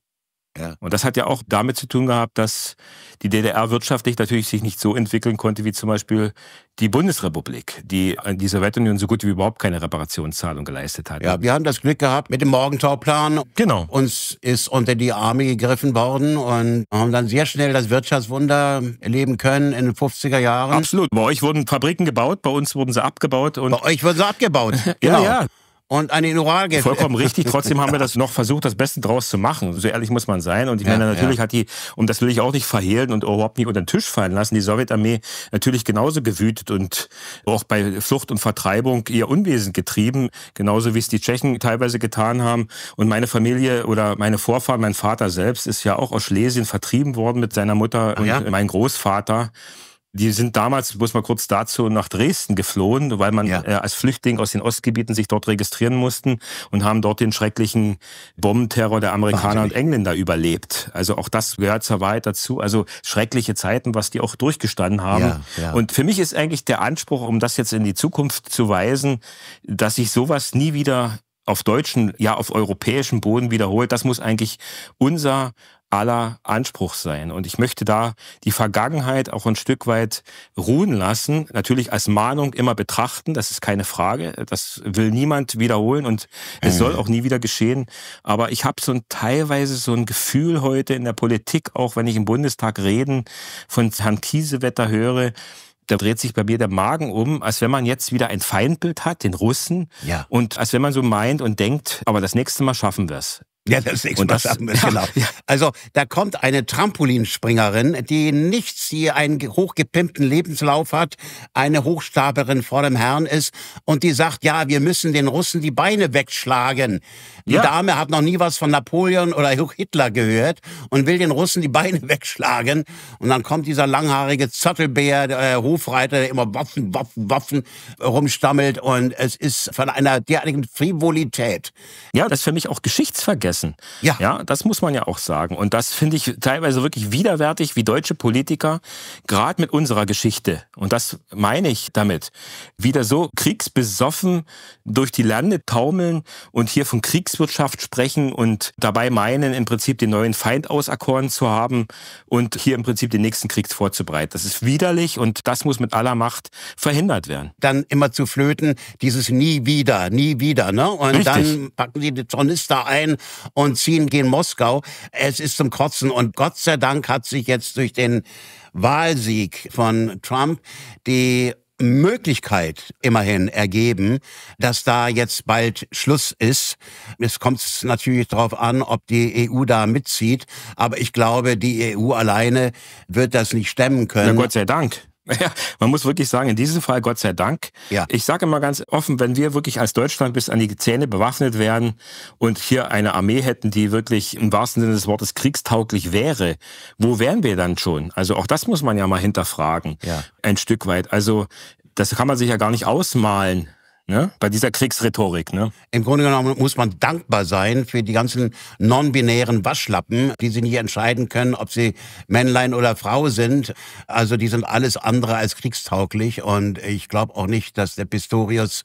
Speaker 1: Ja. Und das hat ja auch damit zu tun gehabt, dass die DDR wirtschaftlich natürlich sich nicht so entwickeln konnte wie zum Beispiel die Bundesrepublik, die an die Sowjetunion so gut wie überhaupt keine Reparationszahlung geleistet hat. Ja, wir haben das Glück gehabt mit dem Morgentauplan. Genau. Uns ist unter die
Speaker 2: Arme gegriffen worden und haben dann sehr schnell das Wirtschaftswunder erleben können in den 50er
Speaker 1: Jahren. Absolut. Bei euch wurden Fabriken gebaut, bei uns wurden sie abgebaut. Und bei euch wurden sie abgebaut. genau. ja, ja und an eine Inoralgel. Vollkommen richtig. Trotzdem haben wir das noch versucht, das Beste draus zu machen. So ehrlich muss man sein. Und ich ja, meine, natürlich ja. hat die, und das will ich auch nicht verhehlen und überhaupt nicht unter den Tisch fallen lassen, die Sowjetarmee natürlich genauso gewütet und auch bei Flucht und Vertreibung ihr Unwesen getrieben. Genauso wie es die Tschechen teilweise getan haben. Und meine Familie oder meine Vorfahren, mein Vater selbst ist ja auch aus Schlesien vertrieben worden mit seiner Mutter Ach, und ja? mein Großvater. Die sind damals, muss man kurz dazu, nach Dresden geflohen, weil man ja. äh, als Flüchtling aus den Ostgebieten sich dort registrieren mussten und haben dort den schrecklichen Bombenterror der Amerikaner Ach, und Engländer überlebt. Also auch das gehört zur Wahrheit dazu. Also schreckliche Zeiten, was die auch durchgestanden haben. Ja, ja. Und für mich ist eigentlich der Anspruch, um das jetzt in die Zukunft zu weisen, dass sich sowas nie wieder auf deutschen, ja auf europäischem Boden wiederholt. Das muss eigentlich unser aller Anspruch sein. Und ich möchte da die Vergangenheit auch ein Stück weit ruhen lassen. Natürlich als Mahnung immer betrachten, das ist keine Frage. Das will niemand wiederholen und es soll mhm. auch nie wieder geschehen. Aber ich habe so ein teilweise so ein Gefühl heute in der Politik, auch wenn ich im Bundestag reden von Herrn Kiesewetter höre, da dreht sich bei mir der Magen um, als wenn man jetzt wieder ein Feindbild hat, den Russen. Ja. Und als wenn man so meint und denkt, aber das nächste Mal schaffen wir es.
Speaker 2: Ja, das ist und das, das ist, genau. Ja. Also da kommt eine Trampolinspringerin, die nichts, die einen hochgepimpten Lebenslauf hat, eine Hochstaplerin vor dem Herrn ist und die sagt, ja, wir müssen den Russen die Beine wegschlagen. Die ja. Dame hat noch nie was von Napoleon oder Hitler gehört und will den Russen die Beine wegschlagen. Und dann kommt dieser langhaarige Zottelbär, äh, Hofreiter, der immer Waffen, Waffen, Waffen rumstammelt und es ist von einer
Speaker 1: derartigen Frivolität. Ja, das ist für mich auch Geschichtsvergessen vergessen. Ja. ja, das muss man ja auch sagen. Und das finde ich teilweise wirklich widerwärtig, wie deutsche Politiker gerade mit unserer Geschichte, und das meine ich damit, wieder so kriegsbesoffen durch die Lande taumeln und hier von Kriegswirtschaft sprechen und dabei meinen, im Prinzip den neuen Feind auserkoren zu haben und hier im Prinzip den nächsten Krieg vorzubereiten. Das ist widerlich und das muss mit aller Macht verhindert werden. Dann immer zu flöten, dieses nie wieder, nie
Speaker 2: wieder. Ne? Und Richtig. dann packen sie die Zornister ein und ziehen gegen Moskau. Es ist zum Kotzen. Und Gott sei Dank hat sich jetzt durch den Wahlsieg von Trump die Möglichkeit immerhin ergeben, dass da jetzt bald Schluss ist. Es kommt natürlich darauf an, ob die EU da mitzieht,
Speaker 1: aber ich glaube, die EU alleine wird das nicht stemmen können. Na Gott sei Dank. Ja, man muss wirklich sagen, in diesem Fall Gott sei Dank. Ja. Ich sage immer ganz offen, wenn wir wirklich als Deutschland bis an die Zähne bewaffnet wären und hier eine Armee hätten, die wirklich im wahrsten Sinne des Wortes kriegstauglich wäre, wo wären wir dann schon? Also auch das muss man ja mal hinterfragen, ja. ein Stück weit. Also das kann man sich ja gar nicht ausmalen, ne? bei dieser Kriegsrhetorik.
Speaker 2: Ne? Im Grunde genommen muss man dankbar sein für die ganzen non-binären Waschlappen, die sich nicht entscheiden können, ob sie Männlein oder Frau sind. Also die sind alles andere als kriegstauglich und ich glaube auch nicht, dass der Pistorius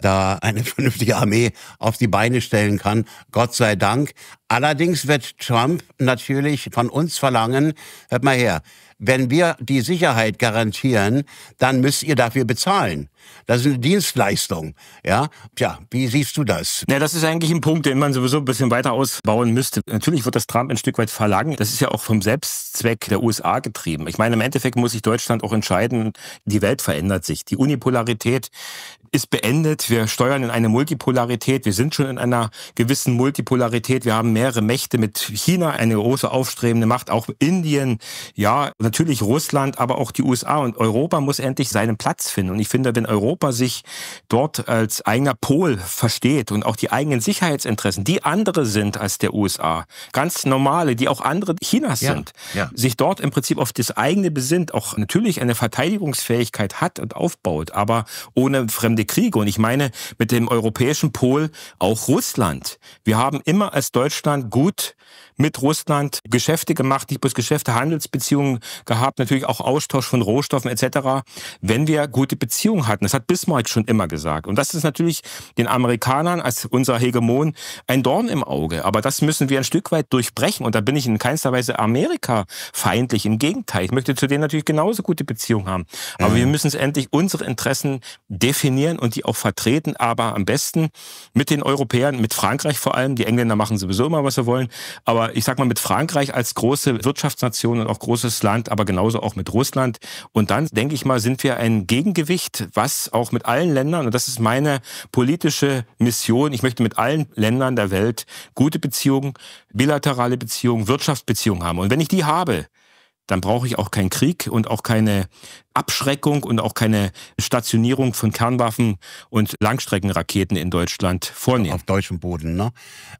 Speaker 2: da eine vernünftige Armee auf die Beine stellen kann. Gott sei Dank. Allerdings wird Trump natürlich von uns verlangen, hört mal her, wenn wir die Sicherheit garantieren, dann müsst ihr dafür bezahlen. Das ist eine Dienstleistung. Ja, tja, wie siehst du das?
Speaker 1: ja, das ist eigentlich ein Punkt, den man sowieso ein bisschen weiter ausbauen müsste. Natürlich wird das Trump ein Stück weit verlangen. Das ist ja auch vom Selbstzweck der USA getrieben. Ich meine, im Endeffekt muss sich Deutschland auch entscheiden, die Welt verändert sich. Die Unipolarität ist beendet. Wir steuern in eine Multipolarität. Wir sind schon in einer gewissen Multipolarität. Wir haben mehrere Mächte mit China, eine große aufstrebende Macht, auch Indien, ja, natürlich Russland, aber auch die USA. Und Europa muss endlich seinen Platz finden. Und ich finde, wenn Europa sich dort als eigener Pol versteht und auch die eigenen Sicherheitsinteressen, die andere sind als der USA, ganz normale, die auch andere Chinas ja, sind, ja. sich dort im Prinzip auf das eigene besinnt, auch natürlich eine Verteidigungsfähigkeit hat und aufbaut, aber ohne fremde Jahrtausende Kriege. Und ich meine mit dem europäischen Pol auch Russland. Wir haben immer als Deutschland gut mit Russland Geschäfte gemacht, nicht bloß Geschäfte, Handelsbeziehungen gehabt, natürlich auch Austausch von Rohstoffen etc., wenn wir gute Beziehungen hatten. Das hat Bismarck schon immer gesagt. Und das ist natürlich den Amerikanern als unser Hegemon ein Dorn im Auge. Aber das müssen wir ein Stück weit durchbrechen. Und da bin ich in keinster Weise Amerika-feindlich. Im Gegenteil, ich möchte zu denen natürlich genauso gute Beziehungen haben. Aber mhm. wir müssen es endlich unsere Interessen definieren definieren und die auch vertreten, aber am besten mit den Europäern, mit Frankreich vor allem. Die Engländer machen sowieso immer, was sie wollen. Aber ich sag mal, mit Frankreich als große Wirtschaftsnation und auch großes Land, aber genauso auch mit Russland. Und dann, denke ich mal, sind wir ein Gegengewicht, was auch mit allen Ländern, und das ist meine politische Mission, ich möchte mit allen Ländern der Welt gute Beziehungen, bilaterale Beziehungen, Wirtschaftsbeziehungen haben. Und wenn ich die habe, dann brauche ich auch keinen Krieg und auch keine Abschreckung und auch keine Stationierung von Kernwaffen und Langstreckenraketen in Deutschland vornehmen. Auf deutschem Boden, ne?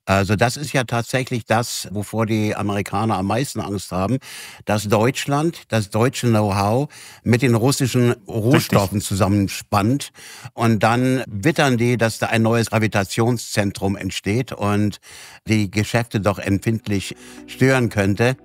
Speaker 1: Also das ist ja tatsächlich das, wovor die
Speaker 2: Amerikaner am meisten Angst haben, dass Deutschland das deutsche Know-how mit den russischen Rohstoffen Richtig. zusammenspannt und dann wittern die, dass da ein neues Gravitationszentrum entsteht und die Geschäfte doch empfindlich stören könnte.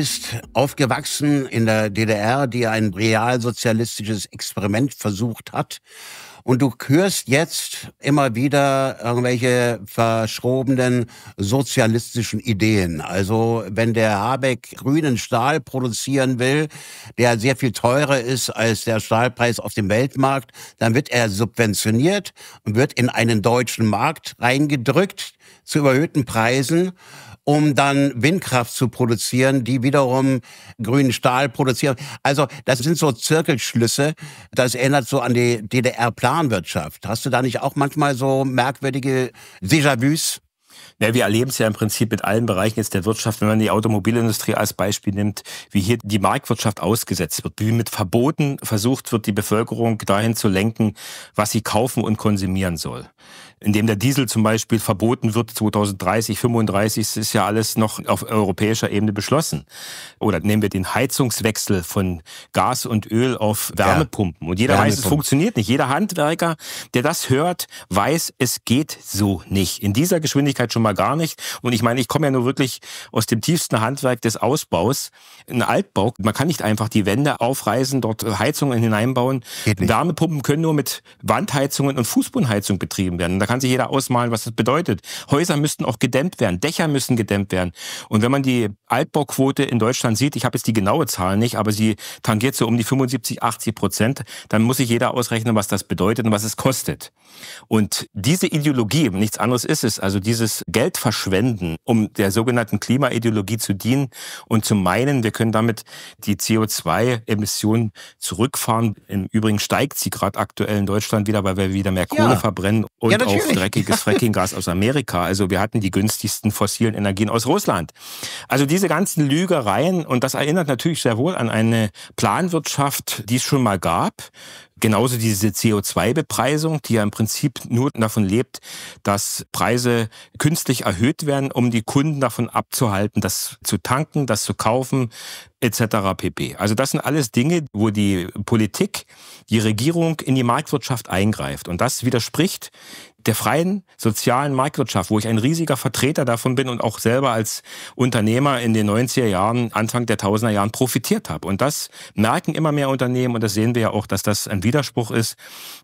Speaker 2: bist aufgewachsen in der DDR, die ein realsozialistisches Experiment versucht hat. Und du hörst jetzt immer wieder irgendwelche verschrobenen sozialistischen Ideen. Also wenn der Habeck grünen Stahl produzieren will, der sehr viel teurer ist als der Stahlpreis auf dem Weltmarkt, dann wird er subventioniert und wird in einen deutschen Markt reingedrückt zu überhöhten Preisen um dann Windkraft zu produzieren, die wiederum grünen Stahl produzieren. Also das sind so Zirkelschlüsse. Das erinnert so an die DDR-Planwirtschaft. Hast du da nicht auch manchmal so merkwürdige Déjà-vus?
Speaker 1: Ja, wir erleben es ja im Prinzip mit allen Bereichen jetzt der Wirtschaft, wenn man die Automobilindustrie als Beispiel nimmt, wie hier die Marktwirtschaft ausgesetzt wird, wie mit Verboten versucht wird, die Bevölkerung dahin zu lenken, was sie kaufen und konsumieren soll in dem der Diesel zum Beispiel verboten wird 2030, 35, das ist ja alles noch auf europäischer Ebene beschlossen. Oder nehmen wir den Heizungswechsel von Gas und Öl auf Wärmepumpen. Und jeder Wärmepumpen. weiß, es funktioniert nicht. Jeder Handwerker, der das hört, weiß, es geht so nicht. In dieser Geschwindigkeit schon mal gar nicht. Und ich meine, ich komme ja nur wirklich aus dem tiefsten Handwerk des Ausbaus. Ein Altbau, man kann nicht einfach die Wände aufreißen, dort Heizungen hineinbauen. Wärmepumpen können nur mit Wandheizungen und Fußbodenheizung betrieben werden kann sich jeder ausmalen, was das bedeutet. Häuser müssten auch gedämmt werden, Dächer müssen gedämmt werden. Und wenn man die Altbauquote in Deutschland sieht, ich habe jetzt die genaue Zahl nicht, aber sie tangiert so um die 75, 80 Prozent, dann muss sich jeder ausrechnen, was das bedeutet und was es kostet. Und diese Ideologie, nichts anderes ist es, also dieses Geldverschwenden, um der sogenannten Klimaideologie zu dienen und zu meinen, wir können damit die CO2-Emissionen zurückfahren. Im Übrigen steigt sie gerade aktuell in Deutschland wieder, weil wir wieder mehr Kohle ja. verbrennen und ja, auch billiges, dreckiges Frackinggas aus Amerika. Also wir hatten die günstigsten fossilen Energien aus Russland. Also diese ganzen Lügereien, und das erinnert natürlich sehr wohl an eine Planwirtschaft, die es schon mal gab. Genauso diese CO2-Bepreisung, die ja im Prinzip nur davon lebt, dass Preise künstlich erhöht werden, um die Kunden davon abzuhalten, das zu tanken, das zu kaufen, etc. pp. Also das sind alles Dinge, wo die Politik, die Regierung in die Marktwirtschaft eingreift. Und das widerspricht der freien sozialen Marktwirtschaft, wo ich ein riesiger Vertreter davon bin und auch selber als Unternehmer in den 90er Jahren, Anfang der 1000er Jahren profitiert habe. Und das merken immer mehr Unternehmen und das sehen wir ja auch, dass das ein Widerspruch ist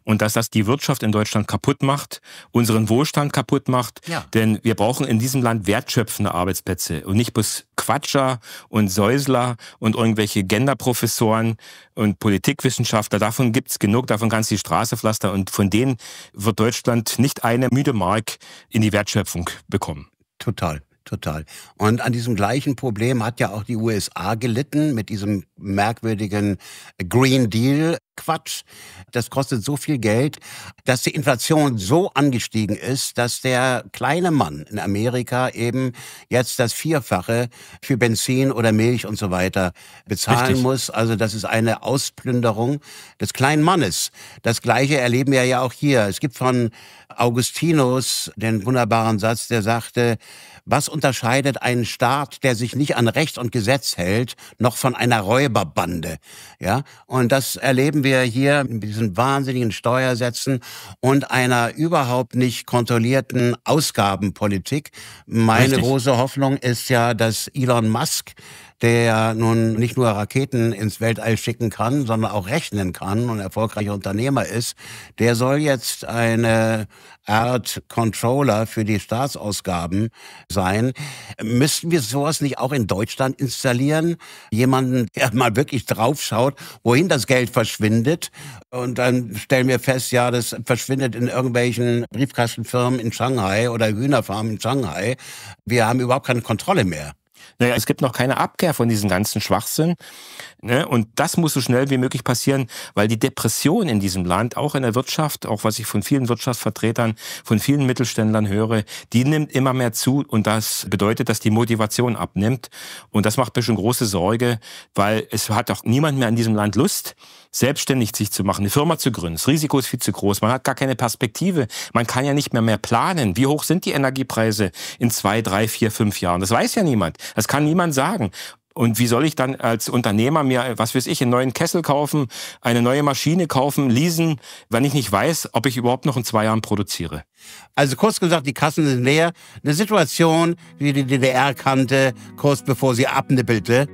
Speaker 1: und dass das die Wirtschaft in Deutschland kaputt macht, unseren Wohlstand kaputt macht. Ja. Denn wir brauchen in diesem Land wertschöpfende Arbeitsplätze und nicht bloß Quatscher und Säusler und irgendwelche Genderprofessoren und Politikwissenschaftler. Davon gibt's genug, davon kannst du die Straße pflastern und von denen wird Deutschland nicht nicht eine müde Mark in die Wertschöpfung bekommen. Total. Total. Und an diesem gleichen Problem hat ja auch die USA gelitten
Speaker 2: mit diesem merkwürdigen Green Deal. Quatsch. Das kostet so viel Geld, dass die Inflation so angestiegen ist, dass der kleine Mann in Amerika eben jetzt das Vierfache für Benzin oder Milch und so weiter bezahlen Richtig. muss. Also das ist eine Ausplünderung des kleinen Mannes. Das Gleiche erleben wir ja auch hier. Es gibt von Augustinus den wunderbaren Satz, der sagte, was unterscheidet einen Staat, der sich nicht an Recht und Gesetz hält, noch von einer Räuberbande? Ja, und das erleben wir hier mit diesen wahnsinnigen Steuersätzen und einer überhaupt nicht kontrollierten Ausgabenpolitik. Meine Richtig. große Hoffnung ist ja, dass Elon Musk der ja nun nicht nur Raketen ins Weltall schicken kann, sondern auch rechnen kann und erfolgreicher Unternehmer ist, der soll jetzt eine Art Controller für die Staatsausgaben sein. Müssten wir sowas nicht auch in Deutschland installieren? Jemanden, der mal wirklich draufschaut, wohin das Geld verschwindet. Und dann stellen wir fest, ja, das verschwindet in irgendwelchen Briefkastenfirmen in Shanghai oder Hühnerfarmen in
Speaker 1: Shanghai. Wir haben überhaupt keine Kontrolle mehr. Naja, es gibt noch keine Abkehr von diesem ganzen Schwachsinn. Ne? Und das muss so schnell wie möglich passieren, weil die Depression in diesem Land, auch in der Wirtschaft, auch was ich von vielen Wirtschaftsvertretern, von vielen Mittelständlern höre, die nimmt immer mehr zu. Und das bedeutet, dass die Motivation abnimmt. Und das macht mir schon große Sorge, weil es hat auch niemand mehr in diesem Land Lust, selbstständig sich zu machen, eine Firma zu gründen. Das Risiko ist viel zu groß. Man hat gar keine Perspektive. Man kann ja nicht mehr mehr planen. Wie hoch sind die Energiepreise in zwei, drei, vier, fünf Jahren? Das weiß ja niemand. Das kann niemand sagen. Und wie soll ich dann als Unternehmer mir, was weiß ich, einen neuen Kessel kaufen, eine neue Maschine kaufen, leasen, wenn ich nicht weiß, ob ich überhaupt noch in zwei Jahren produziere? Also kurz gesagt, die Kassen sind leer. Eine
Speaker 2: Situation, wie die DDR kannte, kurz bevor sie abnibbelte.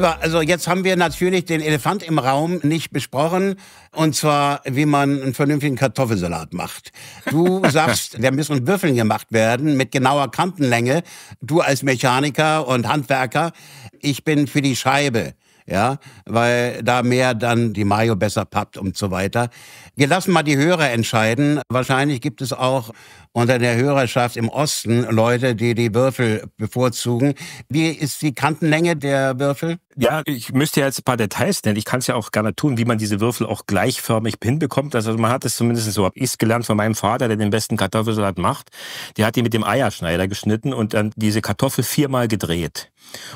Speaker 2: Lieber, also jetzt haben wir natürlich den Elefant im Raum nicht besprochen, und zwar, wie man einen vernünftigen Kartoffelsalat macht. Du sagst, der muss mit Würfeln gemacht werden, mit genauer Kantenlänge. Du als Mechaniker und Handwerker, ich bin für die Scheibe ja, weil da mehr dann die Mayo besser pappt und so weiter. Wir lassen mal die Hörer entscheiden. Wahrscheinlich gibt es auch unter der Hörerschaft im Osten Leute, die die Würfel bevorzugen. Wie ist die Kantenlänge der Würfel? Ja,
Speaker 1: ich müsste jetzt ein paar Details nennen. Ich kann es ja auch gerne tun, wie man diese Würfel auch gleichförmig hinbekommt. Also man hat es zumindest so, habe ich es gelernt von meinem Vater, der den besten Kartoffelsalat macht. Der hat die mit dem Eierschneider geschnitten und dann diese Kartoffel viermal gedreht.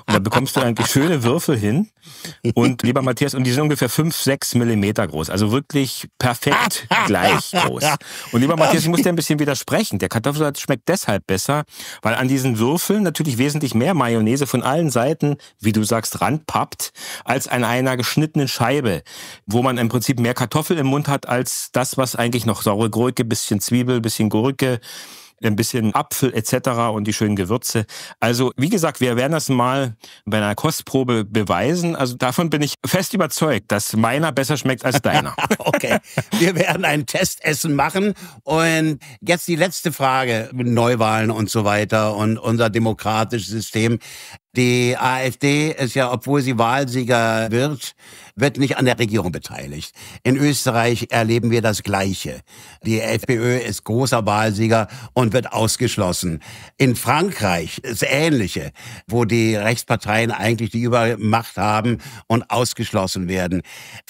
Speaker 1: Und da bekommst du eigentlich schöne Würfel hin. Und lieber Matthias, und die sind ungefähr fünf, sechs Millimeter groß. Also wirklich perfekt gleich groß. Und lieber Matthias, ich muss dir ein bisschen widersprechen. Der Kartoffelsalat schmeckt deshalb besser, weil an diesen Würfeln natürlich wesentlich mehr Mayonnaise von allen Seiten, wie du sagst, ranpappt, als an einer geschnittenen Scheibe, wo man im Prinzip mehr Kartoffel im Mund hat als das, was eigentlich noch saure Gurke, bisschen Zwiebel, bisschen Gurke, ein bisschen Apfel etc. und die schönen Gewürze. Also wie gesagt, wir werden das mal bei einer Kostprobe beweisen. Also davon bin ich fest überzeugt, dass meiner besser schmeckt als deiner. okay,
Speaker 2: wir werden ein Testessen machen. Und jetzt die letzte Frage, Neuwahlen und so weiter und unser demokratisches System. Die AfD ist ja, obwohl sie Wahlsieger wird, wird nicht an der Regierung beteiligt. In Österreich erleben wir das Gleiche. Die FPÖ ist großer Wahlsieger und wird ausgeschlossen. In Frankreich ist Ähnliche, wo die Rechtsparteien eigentlich die Übermacht haben und ausgeschlossen werden.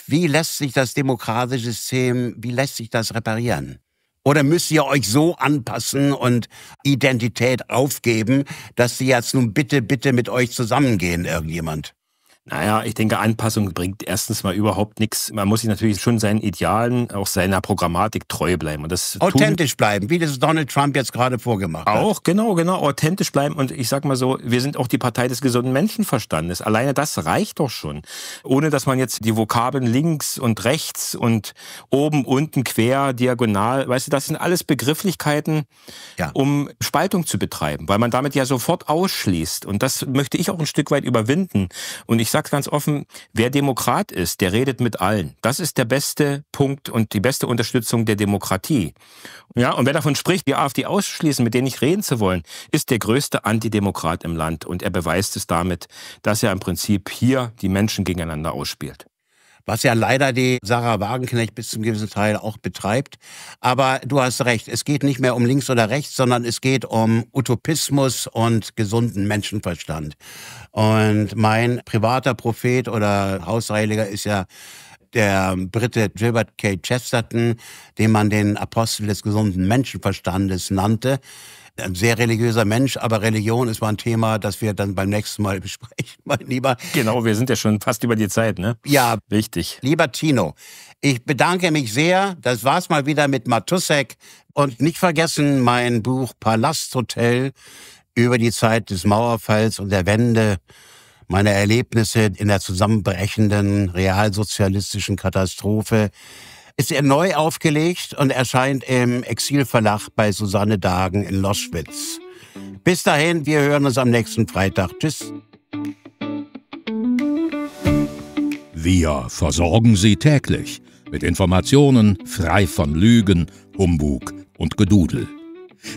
Speaker 2: Wie lässt sich das demokratische System, wie lässt sich das reparieren? Oder müsst ihr euch so anpassen und Identität aufgeben, dass sie jetzt nun bitte, bitte mit euch zusammengehen, irgendjemand? Naja,
Speaker 1: ich denke, Anpassung bringt erstens mal überhaupt nichts. Man muss sich natürlich schon seinen Idealen, auch seiner Programmatik treu bleiben. Und das authentisch tun, bleiben, wie das Donald Trump jetzt gerade vorgemacht auch, hat. Auch, genau, genau, authentisch bleiben. Und ich sag mal so, wir sind auch die Partei des gesunden Menschenverstandes. Alleine das reicht doch schon. Ohne, dass man jetzt die Vokabeln links und rechts und oben, unten, quer, diagonal, weißt du, das sind alles Begrifflichkeiten, ja. um Spaltung zu betreiben, weil man damit ja sofort ausschließt. Und das möchte ich auch ein Stück weit überwinden. Und ich sage ganz offen, wer Demokrat ist, der redet mit allen. Das ist der beste Punkt und die beste Unterstützung der Demokratie. Ja, und wer davon spricht, die AfD ausschließen, mit denen nicht reden zu wollen, ist der größte Antidemokrat im Land. Und er beweist es damit, dass er im Prinzip hier die Menschen gegeneinander ausspielt was ja leider die Sarah Wagenknecht bis zum gewissen Teil auch
Speaker 2: betreibt. Aber du hast recht, es geht nicht mehr um links oder rechts, sondern es geht um Utopismus und gesunden Menschenverstand. Und mein privater Prophet oder Hausheiliger ist ja der Brite Gilbert K. Chesterton, den man den Apostel des gesunden Menschenverstandes nannte ein sehr religiöser Mensch, aber Religion ist mal ein Thema, das wir dann beim nächsten Mal besprechen, mein Lieber. Genau, wir sind ja schon fast über die Zeit, ne? Ja. Wichtig. Lieber Tino, ich bedanke mich sehr. Das war's mal wieder mit Matussek. Und nicht vergessen mein Buch Palasthotel über die Zeit des Mauerfalls und der Wende meine Erlebnisse in der zusammenbrechenden realsozialistischen Katastrophe ist er neu aufgelegt und erscheint im Exilverlag bei Susanne Dagen in Loschwitz. Bis dahin, wir hören uns am nächsten Freitag. Tschüss.
Speaker 1: Wir versorgen Sie täglich mit Informationen frei von Lügen, Humbug und Gedudel.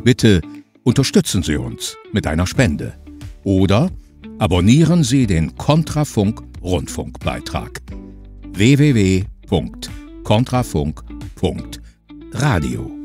Speaker 1: Bitte unterstützen Sie uns mit einer Spende oder abonnieren Sie den Kontrafunk Rundfunkbeitrag www.kontrafunk.de kontrafunk.radio.